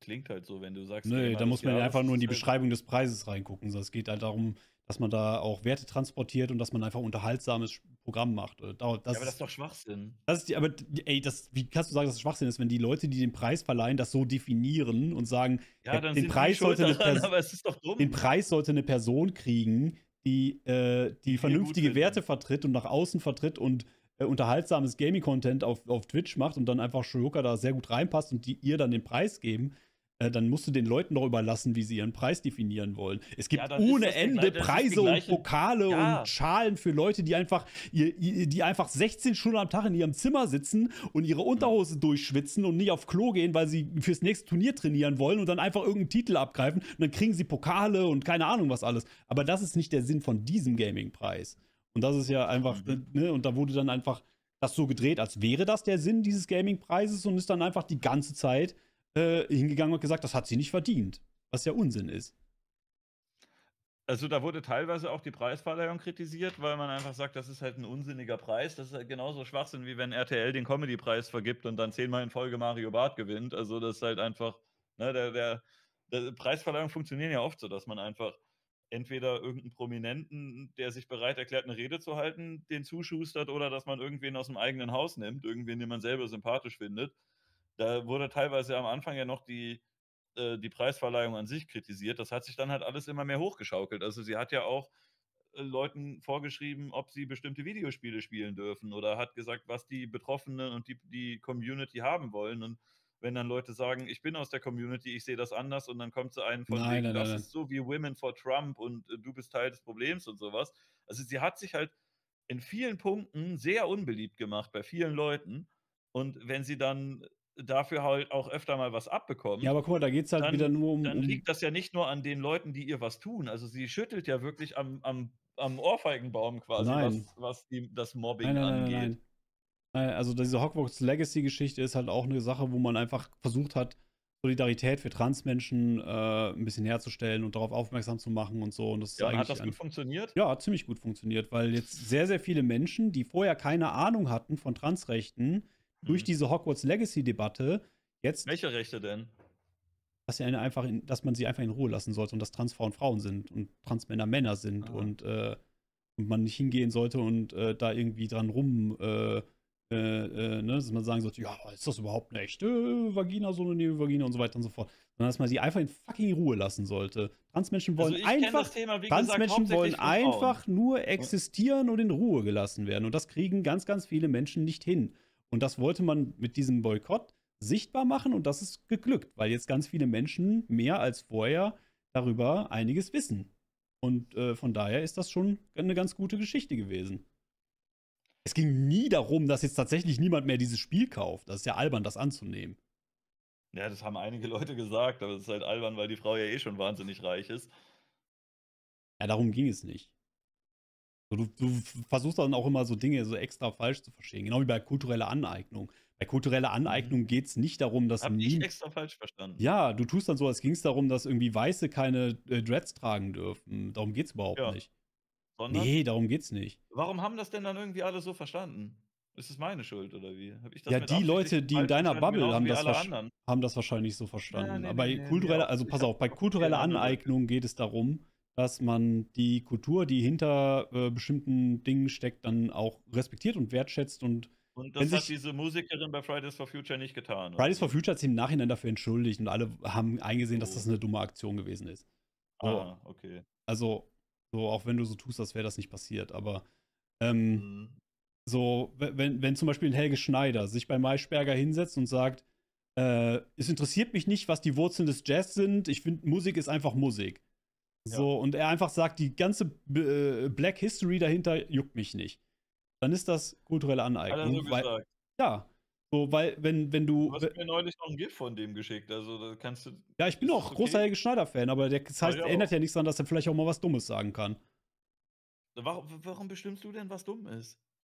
klingt halt so, wenn du sagst. Nee, da muss man ja einfach nur in die halt Beschreibung des Preises reingucken. Es geht halt darum, dass man da auch Werte transportiert und dass man einfach unterhaltsames Programm macht. Äh, das ja, aber das ist doch Schwachsinn. Das ist die, aber ey, das, wie kannst du sagen, dass das Schwachsinn ist, wenn die Leute, die den Preis verleihen, das so definieren und sagen, ja, den, Preis sollte eine daran, den Preis sollte eine Person kriegen, die, äh, die, die vernünftige Werte vertritt und nach außen vertritt und äh, unterhaltsames Gaming-Content auf, auf Twitch macht und dann einfach Shoyoka da sehr gut reinpasst und die ihr dann den Preis geben. Äh, dann musst du den Leuten doch überlassen, wie sie ihren Preis definieren wollen. Es gibt ja, ohne Ende Preise und Pokale ja. und Schalen für Leute, die einfach, die einfach 16 Stunden am Tag in ihrem Zimmer sitzen und ihre Unterhose mhm. durchschwitzen und nicht auf Klo gehen, weil sie fürs nächste Turnier trainieren wollen und dann einfach irgendeinen Titel abgreifen und dann kriegen sie Pokale und keine Ahnung was alles. Aber das ist nicht der Sinn von diesem Gaming-Preis. Und das ist ja einfach, mhm. ne, und da wurde dann einfach das so gedreht, als wäre das der Sinn dieses Gaming-Preises und ist dann einfach die ganze Zeit äh, hingegangen und gesagt, das hat sie nicht verdient. Was ja Unsinn ist. Also da wurde teilweise auch die Preisverleihung kritisiert, weil man einfach sagt, das ist halt ein unsinniger Preis. Das ist halt genauso Schwachsinn, wie wenn RTL den Comedy-Preis vergibt und dann zehnmal in Folge Mario Barth gewinnt. Also das ist halt einfach, ne, der, der, der Preisverleihung funktionieren ja oft so, dass man einfach entweder irgendeinen Prominenten, der sich bereit erklärt, eine Rede zu halten, den zuschustert oder dass man irgendwen aus dem eigenen Haus nimmt, irgendwen, den man selber sympathisch findet da wurde teilweise am Anfang ja noch die, äh, die Preisverleihung an sich kritisiert. Das hat sich dann halt alles immer mehr hochgeschaukelt. Also sie hat ja auch äh, Leuten vorgeschrieben, ob sie bestimmte Videospiele spielen dürfen oder hat gesagt, was die Betroffenen und die, die Community haben wollen. Und wenn dann Leute sagen, ich bin aus der Community, ich sehe das anders und dann kommt zu einem von nein, wegen, nein, das nein. ist so wie Women for Trump und äh, du bist Teil des Problems und sowas. Also sie hat sich halt in vielen Punkten sehr unbeliebt gemacht bei vielen Leuten. Und wenn sie dann dafür halt auch öfter mal was abbekommen. Ja, aber guck mal, da geht es halt dann, wieder nur um. Dann liegt das ja nicht nur an den Leuten, die ihr was tun. Also sie schüttelt ja wirklich am, am, am Ohrfeigenbaum quasi, nein. was, was die, das Mobbing nein, nein, angeht. Nein, also diese Hogwarts Legacy-Geschichte ist halt auch eine Sache, wo man einfach versucht hat, Solidarität für Transmenschen äh, ein bisschen herzustellen und darauf aufmerksam zu machen und so. Und das ja, ist hat das gut funktioniert? Ja, hat ziemlich gut funktioniert, weil jetzt sehr, sehr viele Menschen, die vorher keine Ahnung hatten von Transrechten, durch mhm. diese Hogwarts Legacy-Debatte jetzt. Welche Rechte denn? Dass, sie eine einfach in, dass man sie einfach in Ruhe lassen sollte und dass Transfrauen Frauen sind und Transmänner Männer sind ah. und, äh, und man nicht hingehen sollte und äh, da irgendwie dran rum. Äh, äh, äh ne, dass man sagen sollte, ja, ist das überhaupt eine echte Vagina, so eine Nebenvagina und so weiter und so fort, sondern dass man sie einfach in fucking Ruhe lassen sollte. Transmenschen wollen also einfach, Thema, Transmenschen gesagt, wollen einfach nur existieren und in Ruhe gelassen werden und das kriegen ganz, ganz viele Menschen nicht hin. Und das wollte man mit diesem Boykott sichtbar machen und das ist geglückt, weil jetzt ganz viele Menschen mehr als vorher darüber einiges wissen. Und äh, von daher ist das schon eine ganz gute Geschichte gewesen. Es ging nie darum, dass jetzt tatsächlich niemand mehr dieses Spiel kauft. Das ist ja albern, das anzunehmen. Ja, das haben einige Leute gesagt, aber es ist halt albern, weil die Frau ja eh schon wahnsinnig reich ist. Ja, darum ging es nicht. Du, du, versuchst dann auch immer so Dinge so extra falsch zu verstehen. Genau wie bei kultureller Aneignung. Bei kultureller mhm. Aneignung geht es nicht darum, dass. Hab ich extra falsch verstanden. Ja, du tust dann so, als ging es darum, dass irgendwie Weiße keine äh, Dreads tragen dürfen. Darum geht es überhaupt ja. nicht. Sondern? Nee, darum geht's nicht. Warum haben das denn dann irgendwie alle so verstanden? Ist es meine Schuld oder wie? Hab ich das ja, die Leute, die in deiner Bubble haben das, haben das wahrscheinlich so verstanden. Ja, nee, Aber nee, nee, kultureller, also pass auf, bei kultureller Aneignung geht es darum, dass man die Kultur, die hinter äh, bestimmten Dingen steckt, dann auch respektiert und wertschätzt und und das hat diese Musikerin bei Fridays for Future nicht getan. Fridays oder? for Future hat sich im Nachhinein dafür entschuldigt und alle haben eingesehen, oh. dass das oh. eine dumme Aktion gewesen ist. Ah, okay. Also, so, auch wenn du so tust, als wäre das nicht passiert, aber ähm, mhm. so, wenn, wenn zum Beispiel ein Helge Schneider sich bei Maischberger hinsetzt und sagt, äh, es interessiert mich nicht, was die Wurzeln des Jazz sind, ich finde, Musik ist einfach Musik. So, ja. und er einfach sagt, die ganze äh, Black History dahinter juckt mich nicht. Dann ist das kulturelle Aneignung. So weil, ja. So, weil, wenn, wenn du. Du hast mir neulich noch ein GIF von dem geschickt, also da kannst du. Ja, ich bin auch okay. großer Helge Schneider-Fan, aber der, das heißt, ja, ändert ja nichts daran, dass er vielleicht auch mal was Dummes sagen kann. Warum, warum bestimmst du denn, was dumm ist?